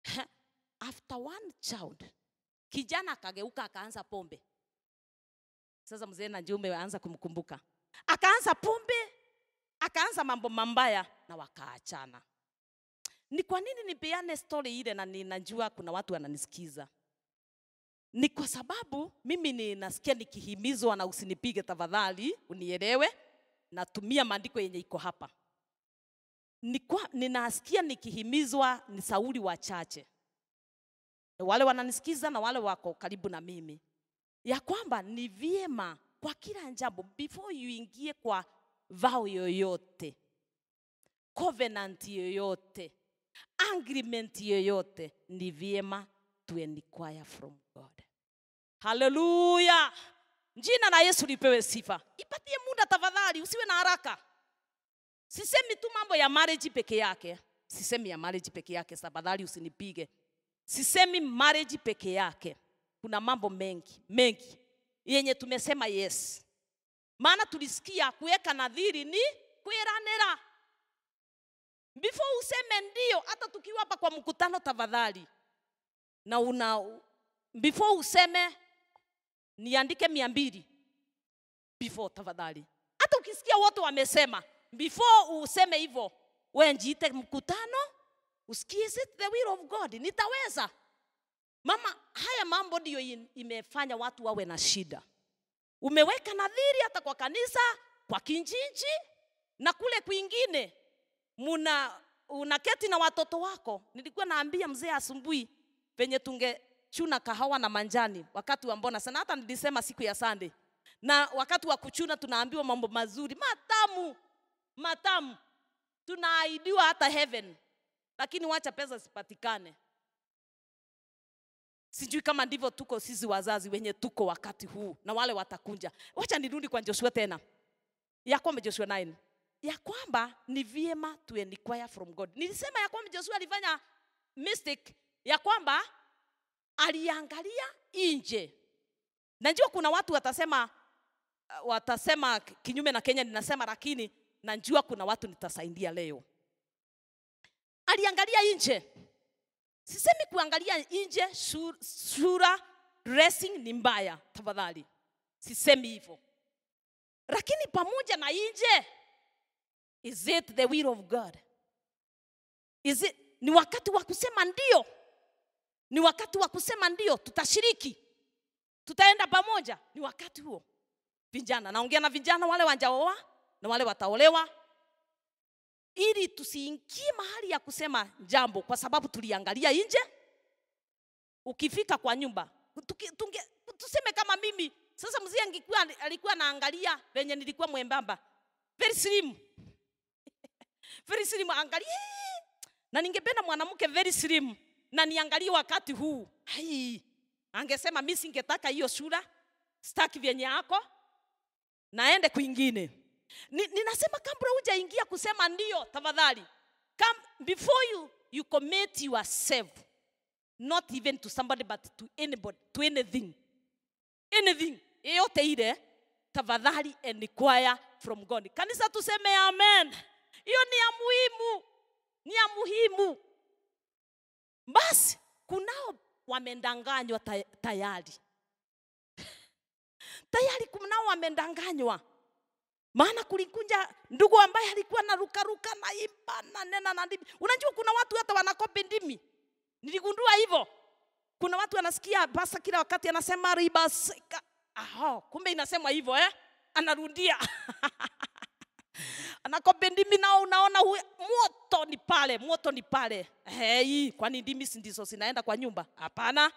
after one child kijana akageuka akaanza pombe. Sasa mzee na Jumbe aanza kumkumbuka, akaanza pombe akaanza mambo mambaya na wakaachana. Ni kwa nini nipeane story ile, na ninajua kuna watu wananisikiza? Ni kwa sababu mimi ninasikia nikihimizwa na usinipige tafadhali, unielewe. Natumia maandiko yenye iko hapa. Nikwa, ninasikia nikihimizwa ni Sauli wachache wale wananisikiza na wale wako karibu na mimi, ya kwamba ni vyema kwa kila jambo, before uingie kwa vau yoyote, covenant yoyote, agreement yoyote, ni vyema tuenquire from God. Haleluya! Jina la Yesu lipewe sifa. Ipatie muda tafadhali, usiwe na haraka. Sisemi tu mambo ya marriage peke yake, sisemi ya marriage peke yake, tafadhali usinipige. Sisemi marriage peke yake, kuna mambo mengi mengi yenye tumesema yes maana tulisikia kuweka nadhiri ni kwiranira before useme ndio hata tukiwa hapa kwa mkutano tafadhali na una before useme niandike mia mbili before tafadhali hata ukisikia wote wamesema before useme hivyo we njiite mkutano usikie is it the will of god nitaweza mama haya mambo ndiyo imefanya watu wawe na shida Umeweka nadhiri hata kwa kanisa, kwa kijiji na kule kwingine, muna unaketi na watoto wako. Nilikuwa naambia mzee asumbui penye tungechuna kahawa na manjani wakati wa mbona sana, hata nilisema siku ya sande na wakati wa kuchuna tunaambiwa mambo mazuri matamu matamu, tunaahidiwa hata heaven, lakini wacha pesa zipatikane. Sijui kama ndivyo tuko sisi wazazi wenye tuko wakati huu na wale watakunja. Wacha nirudi kwa Joshua tena, ya kwamba Joshua 9 ya kwamba ni vyema to inquire from God. Nilisema ya kwamba Joshua alifanya mistake ya kwamba aliangalia nje. Najua kuna watu watasema uh, watasema kinyume na Kenya ninasema, lakini najua kuna watu nitasaidia leo. Aliangalia nje Sisemi kuangalia nje sura, dressing ni mbaya, tafadhali, sisemi hivyo, lakini pamoja na nje, is it the will of God? Is it, ni wakati wa kusema ndio, ni wakati wa kusema ndio, tutashiriki, tutaenda pamoja. Ni wakati huo, vijana, naongea na vijana wale wanjaoa na wale wataolewa ili tusiingie mahali ya kusema jambo kwa sababu tuliangalia nje. Ukifika kwa nyumba tuki, tunge, tuseme kama mimi sasa, mzee angekuwa alikuwa anaangalia venye nilikuwa mwembamba, very slim very slim, angalia na ningependa mwanamke very slim na niangalie wakati huu. Hai, angesema mimi singetaka hiyo sura, staki vyenye yako, naende kwingine ninasema Ni, ninasema kabla hujaingia kusema ndio, tafadhali come before you you commit yourself not even to somebody but to anybody to anything anything yeyote ile, tafadhali and inquire from God. Kanisa tuseme amen. Hiyo ni ya muhimu, ni ya muhimu. Basi kunao wamendanganywa tayari tayari kunao wamendanganywa maana kulikuja ndugu ambaye alikuwa na ruka ruka na imba na nena na ndimi. Unajua kuna watu hata wanakopi ndimi, niligundua hivyo. Kuna watu wanasikia basa kila wakati anasema ribasika. Aho, kumbe inasemwa hivyo eh? Anarudia anakopi ndimi, nao unaona huyo moto ni pale, moto ni pale. Hei, kwani ndimi ndizo zinaenda kwa nyumba? Hapana.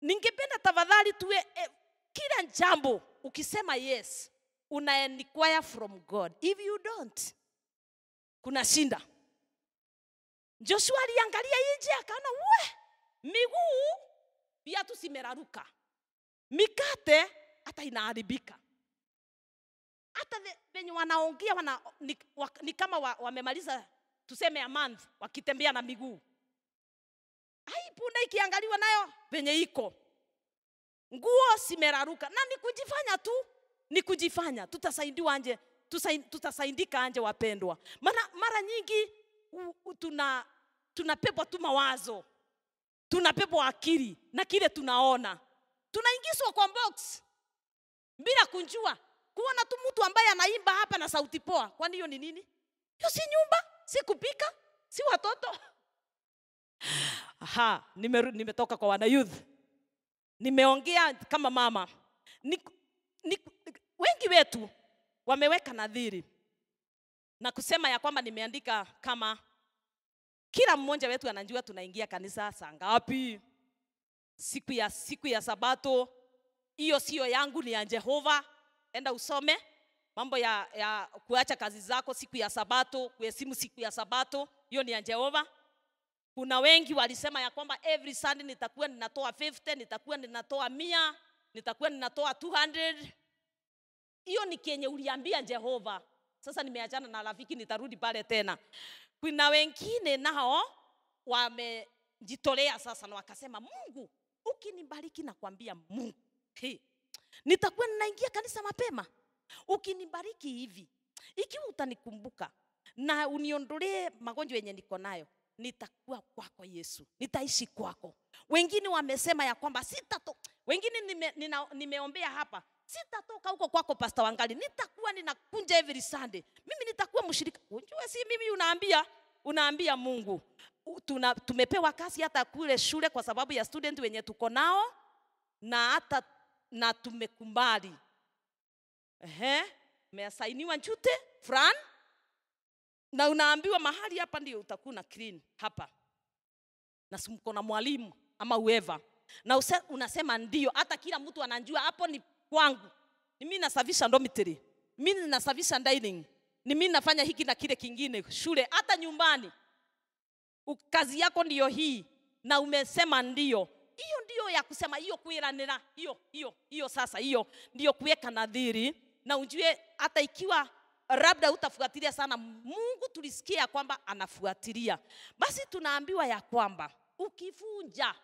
Ningependa tafadhali tuwe eh, kila jambo ukisema yes una inquire from God. If you don't, kuna shinda. Joshua aliangalia inje akaona, we miguu, viatu simeraruka, mikate hata inaharibika, hata venye wanaongea wana, ni, wa, ni kama wamemaliza wa tuseme a month wakitembea na miguu. Ai, punda ikiangaliwa nayo venye iko, nguo simeraruka, na ni kujifanya tu ni kujifanya tutasaidiwa nje tutasaidika anje wapendwa mara, mara nyingi tuna tunapepwa tu mawazo tunapepwa akili na kile tunaona tunaingizwa kwa box bila kunjua kuona tu mtu ambaye anaimba hapa na sauti poa kwani hiyo ni nini hiyo si nyumba si kupika si watoto aha nimetoka kwa wana youth nimeongea kama mama ni, ni, Wengi wetu wameweka nadhiri na kusema ya kwamba nimeandika kama kila mmoja wetu anajua tunaingia kanisa saa ngapi, siku ya siku ya Sabato. Hiyo sio yangu, ni ya Jehova. Enda usome mambo ya, ya kuacha kazi zako siku ya Sabato, kuheshimu siku ya Sabato, hiyo ni ya Jehova. Kuna wengi walisema ya kwamba every Sunday nitakuwa ninatoa 50, nitakuwa ninatoa mia, nitakuwa ninatoa hiyo ni kenye uliambia Jehova. Sasa nimeachana na rafiki, nitarudi pale tena. Kuna wengine nao wamejitolea sasa na wakasema, Mungu ukinibariki, nakwambia Mungu hey, nitakuwa ninaingia kanisa mapema ukinibariki hivi, ikiwa utanikumbuka na uniondolee magonjwa yenye niko nayo, nitakuwa kwako Yesu, nitaishi kwako. Wengine wamesema ya kwamba sitato, wengine nime, nina, nimeombea hapa sitatoka huko kwako pasta wangali nitakuwa ninakunja every sunday mimi nitakuwa mshirika ujue si mimi unaambia unaambia mungu Tuna, tumepewa kazi hata kule shule kwa sababu ya student wenye tuko nao na hata na tumekumbali ehe umeasainiwa njute fran na unaambiwa mahali hapa ndio utakuwa na clean hapa na simko na mwalimu ama ueva na unasema ndio hata kila mtu anajua hapo ni kwangu ni mimi nasafisha dormitory mimi nasafisha dining ni mimi nafanya hiki na kile kingine shule hata nyumbani kazi yako ndiyo hii na umesema ndiyo hiyo ndiyo ya kusema hiyo kuiranira hiyo hiyo hiyo sasa hiyo ndiyo kuweka nadhiri na ujue hata ikiwa labda utafuatilia sana mungu tulisikia kwamba anafuatilia basi tunaambiwa ya kwamba ukivunja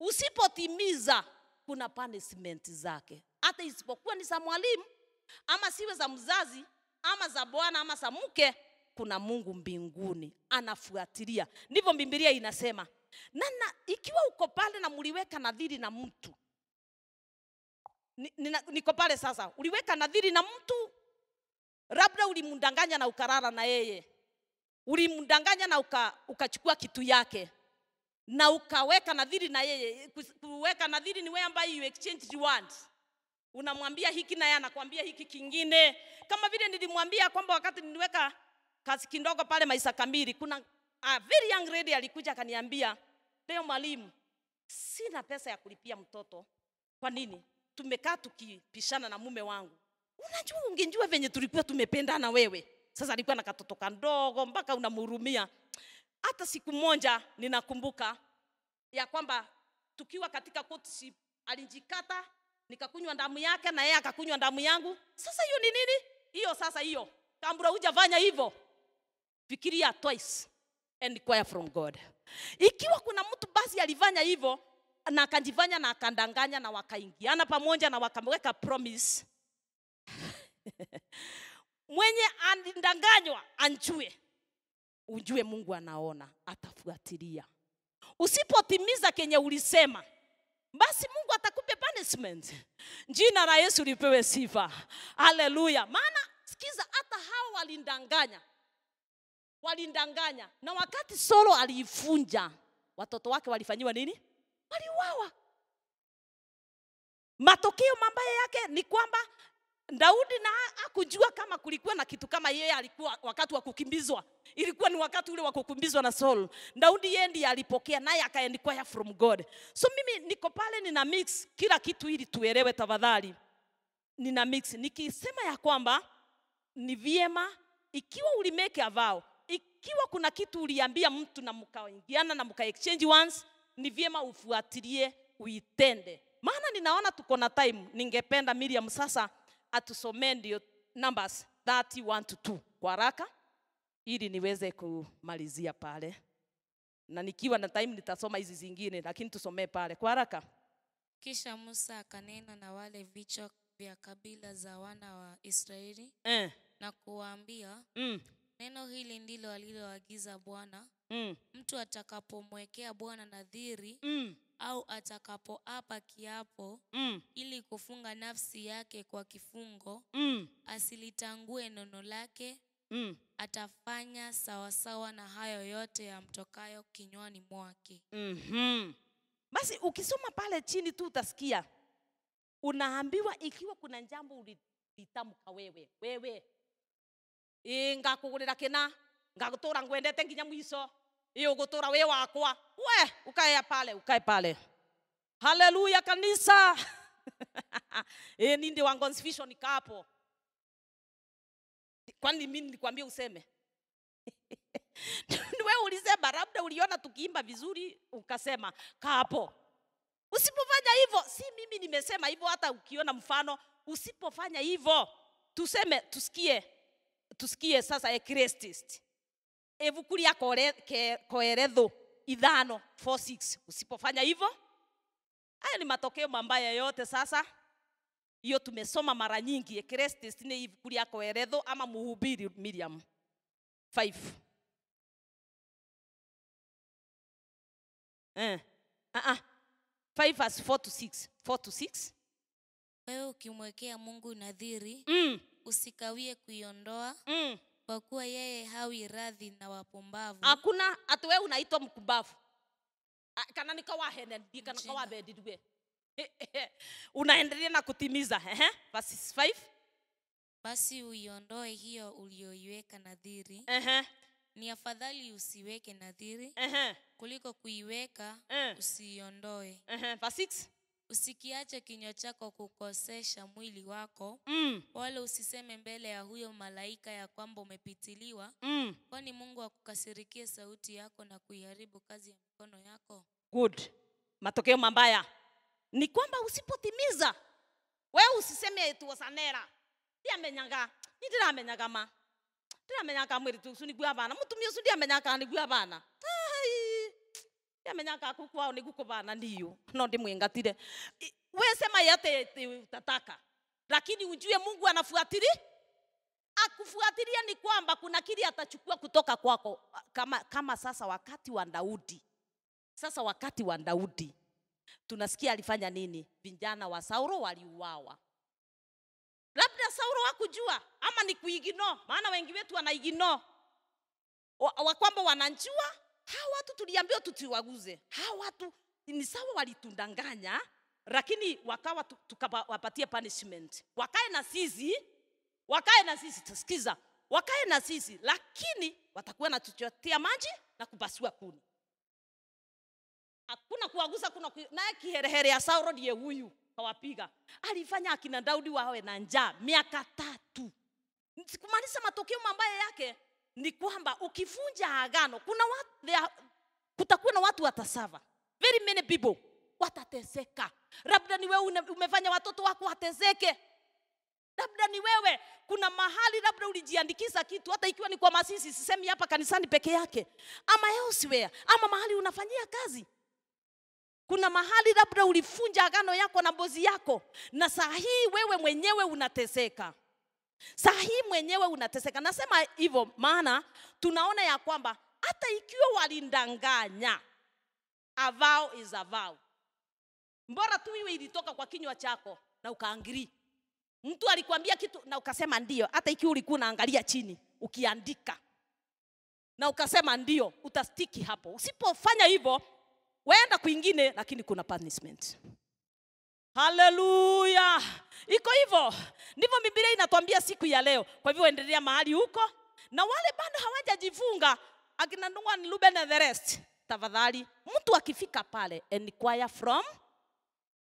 usipotimiza kuna punishment zake hata isipokuwa ni za mwalimu ama siwe za mzazi ama za bwana ama za mke kuna mungu mbinguni anafuatilia ndivyo bibilia inasema na, na ikiwa uko pale na mliweka nadhiri na mtu ni, ni, niko pale sasa uliweka nadhiri na mtu labda ulimdanganya na ukarara na yeye ulimdanganya na uka, ukachukua kitu yake na ukaweka nadhiri na yeye. Kuweka nadhiri ni wewe ambaye you exchange the reward unamwambia hiki na yeye anakuambia hiki kingine. Kama vile nilimwambia kwamba wakati niliweka kazi kidogo pale Maisa Kamili, kuna a very young lady alikuja akaniambia, leo mwalimu, sina pesa ya kulipia mtoto. Kwa nini? Tumekaa tukipishana na mume wangu. Unajua, ungejua venye tulikuwa tumependana wewe. Sasa alikuwa na katoto kandogo mpaka unamhurumia. Hata siku moja ninakumbuka ya kwamba tukiwa katika courtship alinjikata, nikakunywa damu yake na yeye akakunywa damu yangu. Sasa hiyo ni nini? Hiyo sasa hiyo kambura, hujafanya hivyo, fikiria twice and inquire from God. Ikiwa kuna mtu basi alifanya hivyo na akajifanya na akandanganya na wakaingiana pamoja na wakamweka promise mwenye andanganywa anjue ujue Mungu anaona, atafuatilia. Usipotimiza kenye ulisema, basi Mungu atakupe punishment. Jina la Yesu lipewe sifa, haleluya. Maana sikiza, hata hao walindanganya, walindanganya, na wakati Solo aliifunja watoto wake walifanyiwa nini? Waliuawa. Matokeo mabaya yake ni kwamba Daudi na akujua kama kulikuwa na kitu kama yeye alikuwa wakati wa kukimbizwa. Ilikuwa ni wakati ule wa kukimbizwa na Saul. Daudi yeye ndiye alipokea naye akaendikwa from God. So mimi niko pale nina mix kila kitu ili tuelewe tafadhali. Nina mix nikisema ya kwamba ni vyema ikiwa ulimeke avao, ikiwa kuna kitu uliambia mtu na mkaingiana na mka exchange once, ni vyema ufuatilie uitende. Maana ninaona tuko na time, ningependa Miriam sasa atusomee ndio Numbers 31 to 2 kwa haraka ili niweze kumalizia pale, na nikiwa na time nitasoma hizi zingine, lakini tusomee pale kwa haraka. Kisha Musa akanena na wale vichwa vya kabila za wana wa Israeli eh, na kuwaambia mm, neno hili ndilo aliloagiza Bwana mm, mtu atakapomwekea Bwana nadhiri mm au atakapoapa kiapo mm. ili kufunga nafsi yake kwa kifungo mm. asilitangue nono lake mm. atafanya sawasawa na hayo yote yamtokayo kinywani mwake. mm-hmm. Basi ukisoma pale chini tu utasikia unaambiwa, ikiwa kuna jambo ulitamka wewe wewe, ngakugurira kina ngagutura ngwendete nginya mwiso iyogotora we wakwa we ukaea pale ukae pale haleluya kanisa e, nindi wangonsifisho nikapo kwani mi nilikwambia useme we ulisema labda uliona tukiimba vizuri ukasema kapo usipofanya hivyo si mimi nimesema hivyo hata ukiona mfano usipofanya hivyo tuseme tusikie tusikie sasa ekrestist ebuku ria koerethu ithano 46 usipofanya hivyo haya ni matokeo mabaya yote sasa hiyo tumesoma mara nyingi ekrestis ni ibuku koerethu ama muhubiri Miriam 5 eh 5 ah, 4 ah. to 6 4 to 6 wewe ukimwekea Mungu nadhiri mm. usikawie kuiondoa mm kwa kuwa yeye hawi radhi na wapumbavu hakuna ati wewe unaitwa mkumbavu ah, kana nikawa henendiä kana unaendelea na kutimiza ehe 5 basi uiondoe hiyo ulioiweka nadhiri ehe ni afadhali usiweke nadhiri ehe kuliko kuiweka ehe usiiondoe ehe verse 6 Usikiache kinywa chako kukosesha mwili wako mm. Wala usiseme mbele ya huyo malaika ya kwamba umepitiliwa mm. Kwani Mungu akukasirikie sauti yako na kuiharibu kazi ya mikono yako. Good. Matokeo mabaya ni kwamba usipotimiza, we usiseme tuosanera ndiamenyaga nindiramenyaga ma ndiramenyaga mwiri tu sunigua bana mutumia usu ndiamenyaga nigua bana ah yamenyaga kuku ni nigu kubana ndiyo no mwingatire we sema yate tataka lakini ujue Mungu anafuatili akufuatilia ni kwamba kuna kile atachukua kutoka kwako kama, kama sasa wakati wa Daudi sasa wakati wa Daudi tunasikia alifanya nini vijana wa sauro waliuawa labda sauro hakujua ama ni kuigino maana wengi wetu wanaigino wa, wa kwamba wananjua hawa watu tuliambiwa tusiwaguze. Hawa watu ni sawa walitundanganya, lakini wakawa tukawapatia punishment. Wakae na sisi, wakae na sisi, tusikiza, wakae na sisi, lakini watakuwa natuchotea maji na kupasua kuni. Hakuna kuwaguza, kuna ku... naye kiherehere ya Sauro ndiye huyu kawapiga. Alifanya akina Daudi wawe na njaa miaka tatu, sikumaliza matokeo mabaya yake ni kwamba ukivunja agano kuna watu, kutakuwa na watu watasava very many people watateseka labda ni wewe umefanya watoto wako wateseke labda ni wewe kuna mahali labda ulijiandikisa kitu hata ikiwa ni kwa masisi sisemi hapa kanisani peke yake ama elsewhere ama mahali unafanyia kazi kuna mahali labda ulifunja agano yako na bozi yako na saa hii wewe mwenyewe unateseka Sahii mwenyewe unateseka. Nasema hivyo maana tunaona ya kwamba hata ikiwa walindanganya, a vow is a vow. Mbora tu iwe ilitoka kwa kinywa chako na ukaangiri. Mtu alikwambia kitu na ukasema ndio, hata ikiwa ulikuwa unaangalia chini ukiandika na ukasema ndio, utastiki hapo. Usipofanya hivyo, waenda kwingine, lakini kuna punishment. Haleluya! Iko hivyo, ndivyo Biblia inatuambia siku ya leo. Kwa hivyo endelea mahali huko, na wale bado hawajajifunga akina ni Ruben and the rest, tafadhali mtu akifika pale enquire from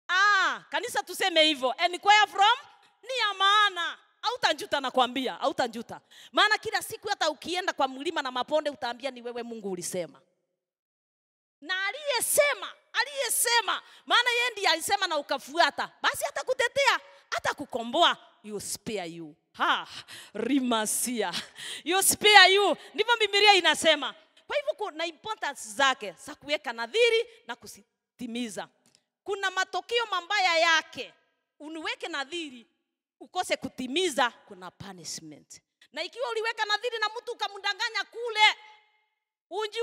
ah, kanisa tuseme hivyo, enquire from ni ya maana Hautajuta nakwambia, hautajuta. Maana kila siku hata ukienda kwa mlima na maponde utaambia ni wewe Mungu ulisema na aliyesema aliyesema maana yeye ndiye alisema na ukafuata basi atakutetea atakukomboa you spare you ha rimasia you spare you ndivyo bibilia inasema kwa hivyo kuna importance zake za kuweka nadhiri na kusitimiza kuna matokeo mabaya yake uniweke nadhiri ukose kutimiza kuna punishment na ikiwa uliweka nadhiri na mtu ukamdanganya kule ujue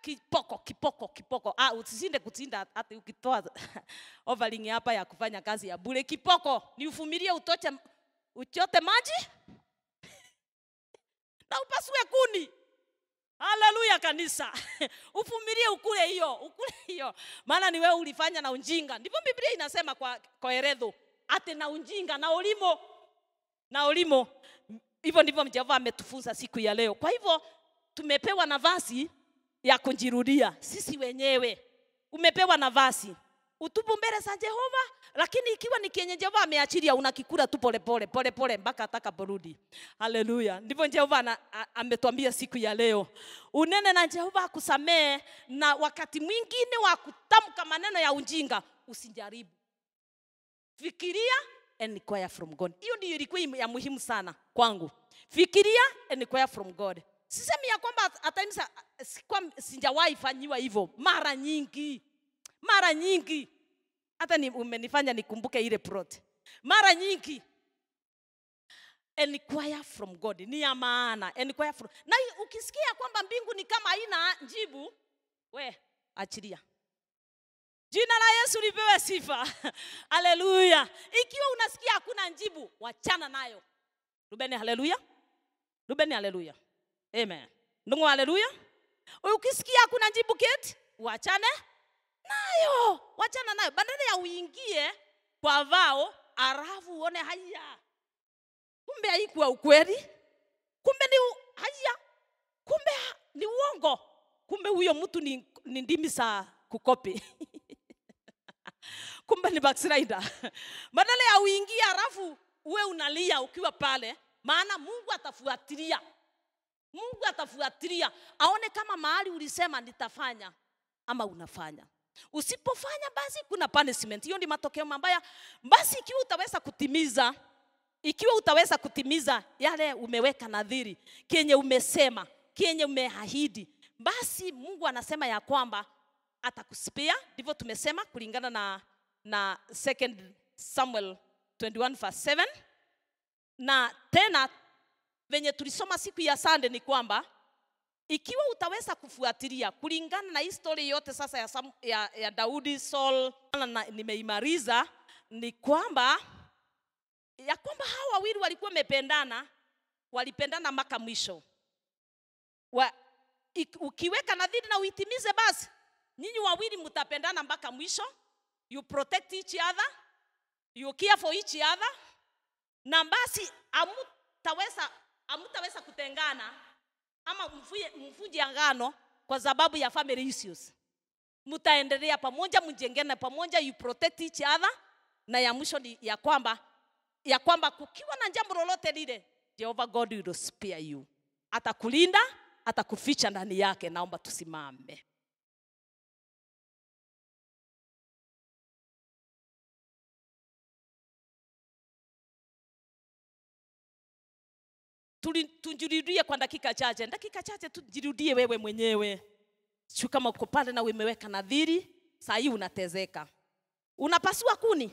kipoko kipoko kipoko. Ah, usishinde kutinda hata ukitoa overling hapa ya kufanya kazi ya bure. Kipoko ni ufumilie utoche uchote maji na upasue kuni. Haleluya kanisa. ufumilie ukule hiyo, ukule hiyo. Maana ni wewe ulifanya na unjinga. Ndivyo Biblia inasema kwa kwa Ate na unjinga na ulimo na ulimo. Hivyo ndivyo Jehova ametufunza siku ya leo. Kwa hivyo tumepewa nafasi ya kujirudia sisi wenyewe. Umepewa nafasi utubu mbele za Jehova, lakini ikiwa ni kenye Jehova ameachilia unakikula tu polepole polepole mpaka atakaporudi. Haleluya! Ndivyo Jehova ametuambia siku ya leo, unene na Jehova akusamee, na wakati mwingine wa kutamka maneno ya unjinga usijaribu. Fikiria and inquire from God. Hiyo ndio ilikuwa ya muhimu sana kwangu. Fikiria and inquire from God sisemi ya kwamba hata ah, ah, kwa, sijawahi fanyiwa hivyo mara nyingi, mara nyingi. Hata ni, umenifanya nikumbuke ile prot mara nyingi. Enquire from God ni ya maana, enquire from na ukisikia kwamba mbingu ni kama haina jibu, we achilia. Jina la Yesu lipewe sifa. haleluya. Ikiwa unasikia hakuna jibu, wachana nayo. Rubeni haleluya. Rubeni haleluya. Amen. Ndugu, haleluya. Ukisikia kuna jibu kit, wachane nayo, wachana nayo, badala ya uingie kwa vao arafu uone haya, kumbe haikuwa ukweli, kumbe ni haya, kumbe ni uongo, kumbe huyo mtu ni, ni ndimi za kukopi kumbe ni backslider. Badala ya uingie arafu uwe unalia ukiwa pale, maana Mungu atafuatilia Mungu atafuatilia aone kama mahali ulisema nitafanya ama unafanya. Usipofanya basi kuna punishment. Hiyo ndi matokeo mabaya. Basi ikiwa utaweza kutimiza ikiwa utaweza kutimiza yale umeweka nadhiri, kenye umesema, kenye umeahidi, basi Mungu anasema ya kwamba atakusipia Ndivyo tumesema kulingana na na 2 Samuel 21 7 na tena venye tulisoma siku ya sande ni kwamba ikiwa utaweza kufuatilia kulingana na history yote sasa ya, Sam, ya, ya Daudi Saul na nimeimaliza ni kwamba ya kwamba hawa wawili walikuwa wamependana, walipendana maka mwisho wa, ukiweka nadhiri na uitimize basi, nyinyi wawili mtapendana mpaka mwisho. You protect each other, you care for each other, na basi amutaweza amutaweza kutengana ama mvuje angano kwa sababu ya family issues. mutaendelea pamoja, mjengene pamoja, you protect each other. Na ya mwisho ni ya kwamba ya kwamba kukiwa na jambo lolote lile, Jehovah God will spare you, atakulinda atakuficha ndani yake. Naomba tusimame. tujirudie kwa dakika chache, dakika chache tujirudie wewe mwenyewe, sio kama uko pale na umeweka nadhiri, saa hii unatezeka, unapasua kuni.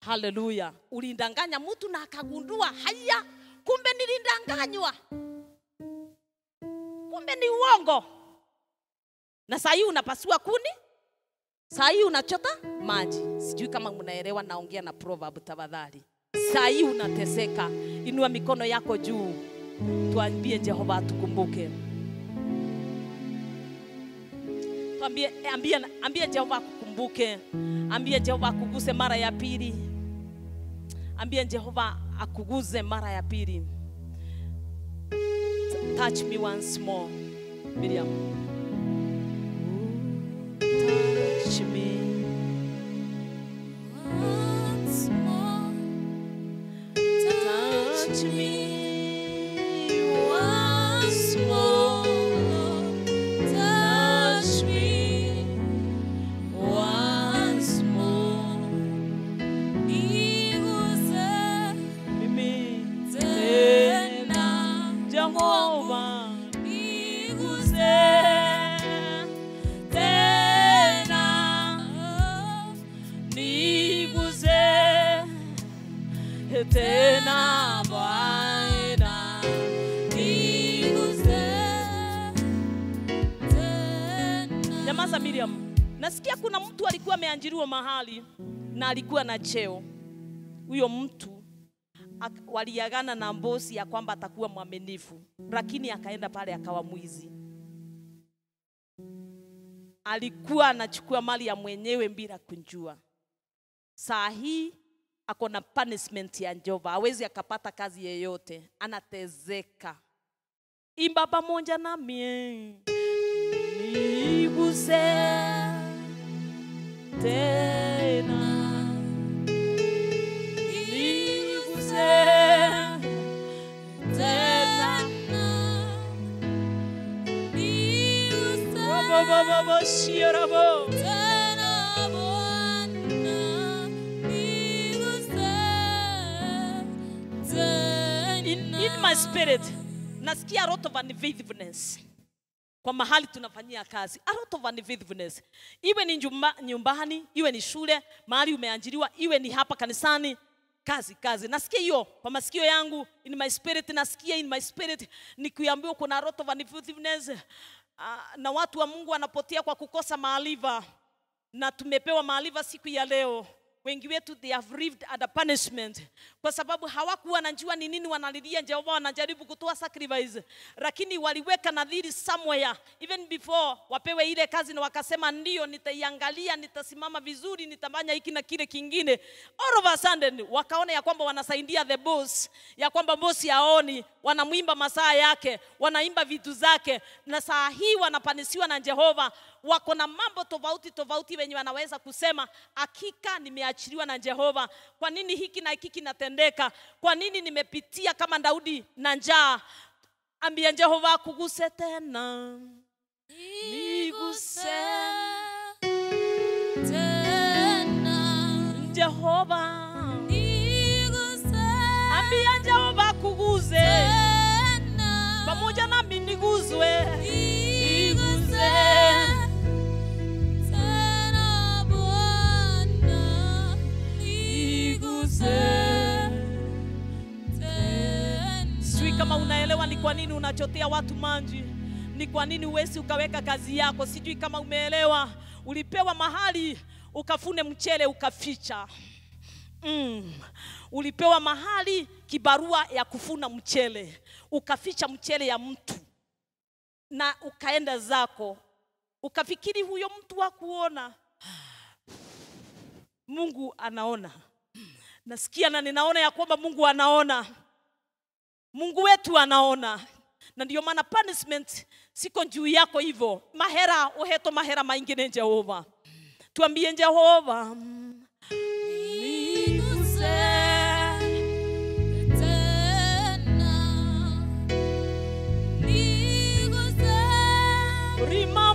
Haleluya! Ulindanganya mtu na akagundua, haya, kumbe nilindanganywa, kumbe ni uongo, na saa hii unapasua kuni saa hii unachota maji. Sijui kama mnaelewa, naongea na proverb tafadhali saa hii unateseka, inua mikono yako juu, tuambie Jehova atukumbuke. Tuambie, ambie, ambie Jehova akukumbuke, ambie Jehova akuguse mara ya pili, ambie Jehova akuguze mara ya pili. Touch me once more, Miriam. Touch me. Sister Miriam, nasikia kuna mtu alikuwa ameanjiriwa mahali na alikuwa na cheo. Huyo mtu waliagana na bosi ya kwamba atakuwa mwaminifu, lakini akaenda pale akawa mwizi. Alikuwa anachukua mali ya mwenyewe bila kunjua. Saa hii ako na punishment ya njova, hawezi akapata kazi yeyote, anatezeka. Imbaba moja na mie In, my spirit, nasikia a of unfaithfulness. kwa mahali tunafanyia kazi, a lot of unfaithfulness, iwe ni njuma, nyumbani, iwe ni shule, mahali umeanjiriwa iwe ni hapa kanisani, kazi kazi. Nasikia hiyo kwa masikio yangu, in my spirit, nasikia in my spirit nikiambiwa kuna a lot of unfaithfulness uh, ah, na watu wa Mungu wanapotea kwa kukosa maaliva na tumepewa maaliva siku ya leo wengi wetu they have lived under punishment, kwa sababu hawakuwa wanajua ni nini wanalilia, jehova wanajaribu kutoa sacrifice, lakini waliweka nadhiri somewhere even before wapewe ile kazi, na wakasema ndio, nitaiangalia, nitasimama vizuri, nitafanya hiki na kile kingine. All of a sudden wakaona ya kwamba wanasaidia the boss, ya kwamba boss yaoni wanamwimba masaa yake, wanaimba vitu zake, na saa hii wanapanisiwa na Jehova. Wako na mambo tofauti tofauti wenye wanaweza kusema hakika nimeachiliwa na Jehova. Kwa nini hiki na hiki kinatendeka? Kwa nini nimepitia kama Daudi na njaa? Ambia Jehova akuguse tena, niguse tena Jehova iguzwe iguzwe tena Bwana iguzwe sijui kama unaelewa ni kwa nini unachotea watu manji ni kwa nini uwezi ukaweka kazi yako sijui kama umeelewa ulipewa mahali ukafune mchele ukaficha mm. ulipewa mahali kibarua ya kufuna mchele ukaficha mchele ya mtu na ukaenda zako ukafikiri huyo mtu wa kuona mungu anaona nasikia na ninaona ya kwamba mungu anaona mungu wetu anaona na ndio maana punishment siko juu yako hivyo mahera uheto mahera maingine jehova tuambie jehova mm. Rima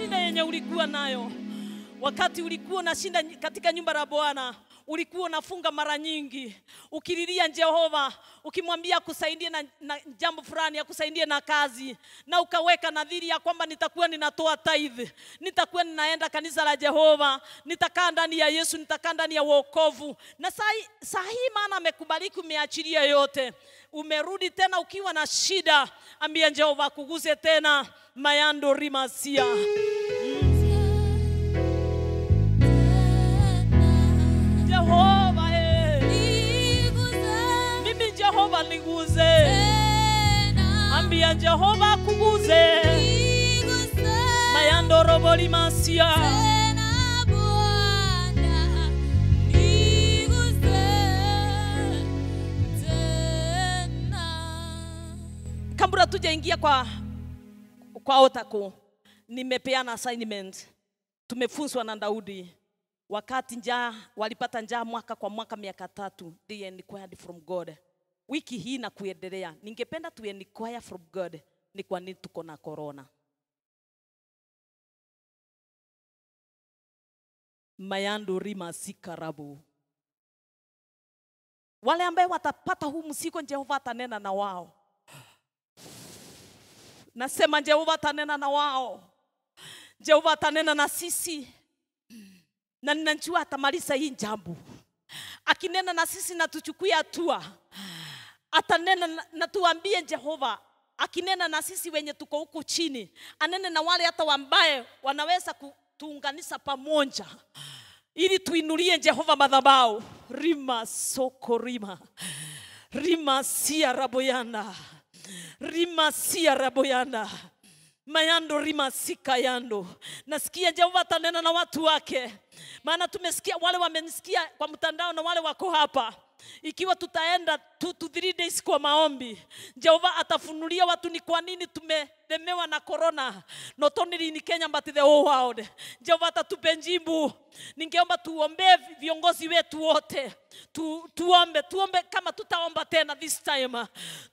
shida yenye ulikuwa nayo, wakati ulikuwa na shida katika nyumba la Bwana ulikuwa unafunga mara nyingi ukililia Jehova, ukimwambia akusaidie na, na jambo fulani, akusaidie na kazi, na ukaweka nadhiri ya kwamba nitakuwa ninatoa tithe, nitakuwa ninaenda kanisa la Jehova, nitakaa ndani ya Yesu, nitakaa ndani ya wokovu. Na saa hii maana amekubariki, umeachilia yote, umerudi tena ukiwa na shida, ambia Jehova akuguse tena mayando rimasia kuguze ambia Jehova kuguze, mayandoroboli masia kabla tujaingia kwa kwa otaku, nimepeana assignment. Tumefunzwa na Daudi wakati njaa walipata njaa mwaka kwa mwaka miaka tatu, they inquired from God wiki hii na kuendelea, ningependa tu inquire from God ni kwa nini tuko na corona. mayandu rima sikarabu wale ambaye watapata huu msiko Jehova atanena na wao. Nasema Jehova atanena na wao, Jehova atanena na sisi, na ninanchua atamaliza hii jambo. Akinena na sisi na tuchukue hatua atanena na, tuambie Jehova akinena na sisi wenye tuko huku chini, anene na wale hata wambaye wanaweza kutuunganisha pamoja ili tuinulie Jehova madhabau rima soko rima rima sia raboyana rima sia raboyana mayando rima sika yando. Nasikia Jehova atanena na watu wake, maana tumesikia wale wamenisikia kwa mtandao na wale wako hapa ikiwa tutaenda tu, tu three days kwa maombi, Jehova atafunulia watu ni kwa nini tumelemewa na corona, not only in Kenya but the whole world. Jehova atatupe jibu. Ningeomba tuombee viongozi wetu wote tu, tuombe tuombe kama tutaomba tena this time,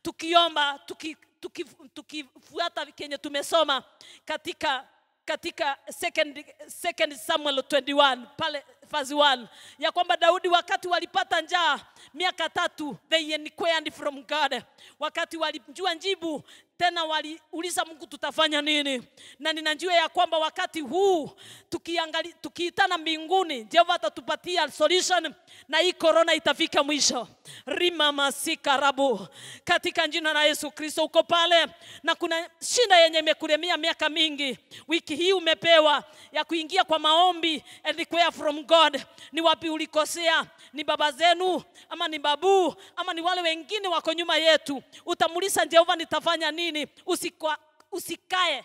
tukiomba tukifuata tuki, tuki kenye tumesoma katika katika second, second Samuel 21 pale fazi 1 ya kwamba Daudi wakati walipata njaa miaka tatu they inquired from God, wakati walijua njibu tena waliuliza Mungu, tutafanya nini? Na ninajua ya kwamba wakati huu tukiangalia, tukiitana mbinguni, Jehova atatupatia solution na hii corona itafika mwisho. rima masika rabu, katika jina la Yesu Kristo. Uko pale na kuna shida yenye imekulemia miaka mingi, wiki hii umepewa ya kuingia kwa maombi and prayer from God. Ni wapi ulikosea? Ni baba zenu ama ni babu ama ni wale wengine wako nyuma yetu? Utamuliza Jehova, nitafanya nini? nini usikwa, usikae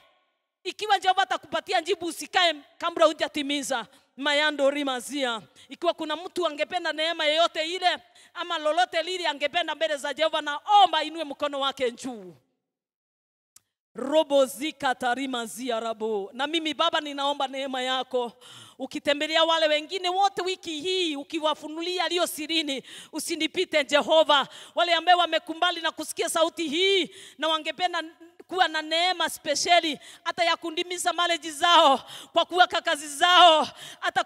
ikiwa jehova atakupatia njibu usikae kabla hujatimiza mayando rimazia ikiwa kuna mtu angependa neema yeyote ile ama lolote lili angependa mbele za jehova naomba inue mkono wake juu robo zikatarimazia rabo na mimi baba ninaomba neema yako ukitembelea wale wengine wote wiki hii, ukiwafunulia aliyo sirini. Usinipite Jehova, wale ambao wamekumbali na kusikia sauti hii na wangependa kuwa na neema spesheli hata ya kundumisha maleji zao kwa kuweka kazi zao hata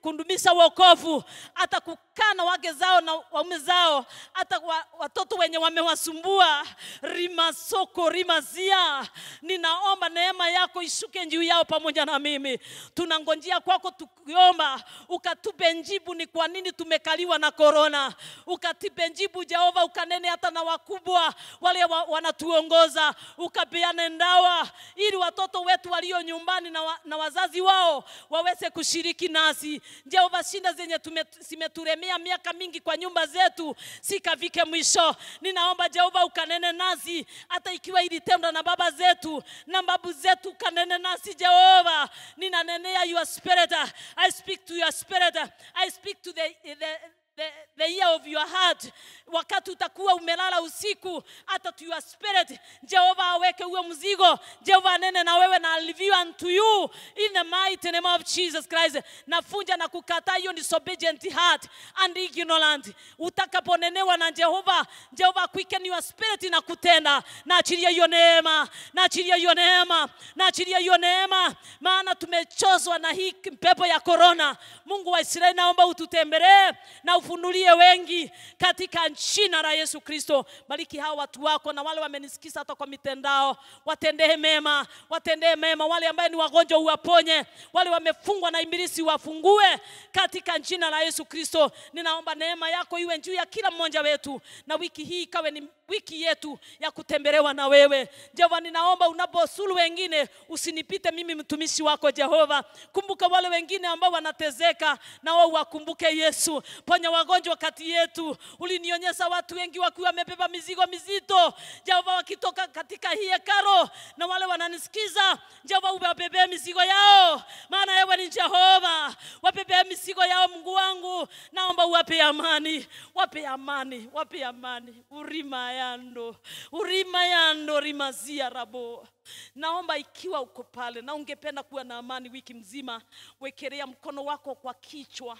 kundumisa wokovu hata kukaa na wake zao na waume zao hata watoto wenye wamewasumbua rimasoko rimazia ninaomba neema yako ishuke juu yao pamoja na mimi tunangonjia kwako tukiomba ukatupe njibu ni kwa nini tumekaliwa na korona ukatipe njibu jehova ukanene hata na wakubwa wale wa, wanatuongoza uka tukapeane ndawa ili watoto wetu walio nyumbani na, wa, na wazazi wao waweze kushiriki nasi. Jehova, shinda zenye zimeturemea miaka mingi kwa nyumba zetu sikavike mwisho. Ninaomba Jehova ukanene nasi, hata ikiwa ilitendwa na baba zetu na babu zetu, ukanene nasi Jehova. Ninanenea your spirit, I speak to your spirit, I speak to the, the the, the year of your heart. Wakati utakuwa umelala usiku, hata to your spirit, Jehova aweke huo mzigo, Jehova anene na wewe na alivyo unto you in the mighty name of Jesus Christ. Nafunja na kukataa hiyo disobedient heart and ignorant. Utakaponenewa na Jehova, Jehova quicken your spirit na kutenda, na achilia hiyo neema, na achilia hiyo neema, na achilia hiyo neema, maana tumechozwa na hii pepo ya corona Mungu wa Israeli, naomba ututembelee na ufunulie wengi katika jina la Yesu Kristo. Bariki hao watu wako na wale wamenisikiza hata kwa mitandao, watendee mema, watendee mema wale ambaye ni wagonjwa uwaponye, wale wamefungwa na ibilisi wafungue katika jina la Yesu Kristo. Ninaomba neema yako iwe juu ya kila mmoja wetu, na wiki hii ikawe ni wiki yetu ya kutembelewa na wewe. Jehova, ninaomba unaposulu wengine, usinipite mimi mtumishi wako Jehova. Kumbuka wale wengine ambao wanatezeka, na wao wakumbuke Yesu. Ponya wagonjwa kati yetu. Ulinionyesha watu wengi wakiwa wamebeba mizigo mizito, Jehova, wakitoka katika hii hekaro, na wale wananisikiza, Jehova, uwabebee mizigo yao, maana wewe ni Jehova. Wabebee mizigo yao, Mungu wangu, naomba uwape amani, wape amani, wape amani urima yando urima yando rimazia rabo naomba ikiwa uko pale na ungependa kuwa na amani wiki mzima wekelea mkono wako kwa kichwa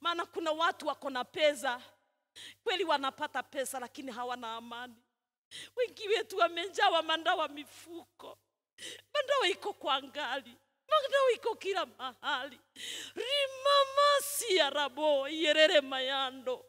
maana kuna watu wako na pesa kweli wanapata pesa lakini hawana amani wengi wetu wamejawa mandawa mifuko mandawa iko kwa ngali mandawa iko kila mahali rimamasiarabo rabo yerere mayando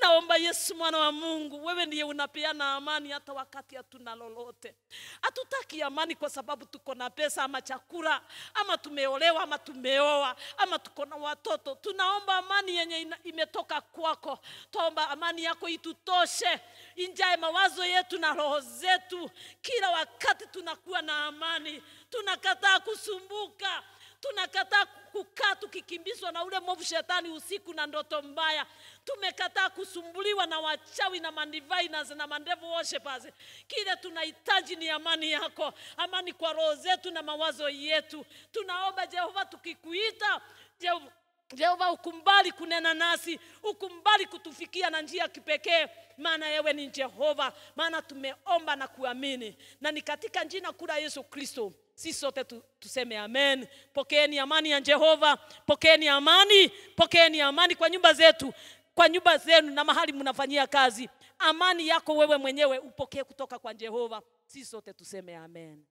naomba yesu mwana wa mungu wewe ndiye unapeana amani hata wakati hatuna lolote hatutaki amani kwa sababu tuko na pesa ama chakula ama tumeolewa ama tumeoa ama tuko na watoto tunaomba amani yenye imetoka kwako twaomba amani yako itutoshe injae mawazo yetu na roho zetu kila wakati tunakuwa na amani tunakataa kusumbuka tunakataa kukaa tukikimbizwa na ule mwovu shetani usiku na ndoto mbaya. Tumekataa kusumbuliwa na wachawi na mandivainers na mandevu worshippers. Kile tunahitaji ni amani yako, amani kwa roho zetu na mawazo yetu. Tunaomba Jehova, tukikuita Jehova Jehova, ukumbali kunena nasi, ukumbali kutufikia na njia kipekee, maana yewe ni Jehova, maana tumeomba na kuamini, na ni katika jina kuu la Yesu Kristo si sote tu, tuseme amen. Pokeeni amani ya Jehova, pokeeni amani, pokeeni amani kwa nyumba zetu, kwa nyumba zenu na mahali mnafanyia kazi. Amani yako wewe mwenyewe upokee kutoka kwa Jehova. Si sote tuseme amen.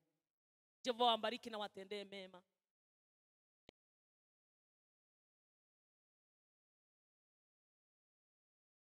Jehova wabariki na watendee mema.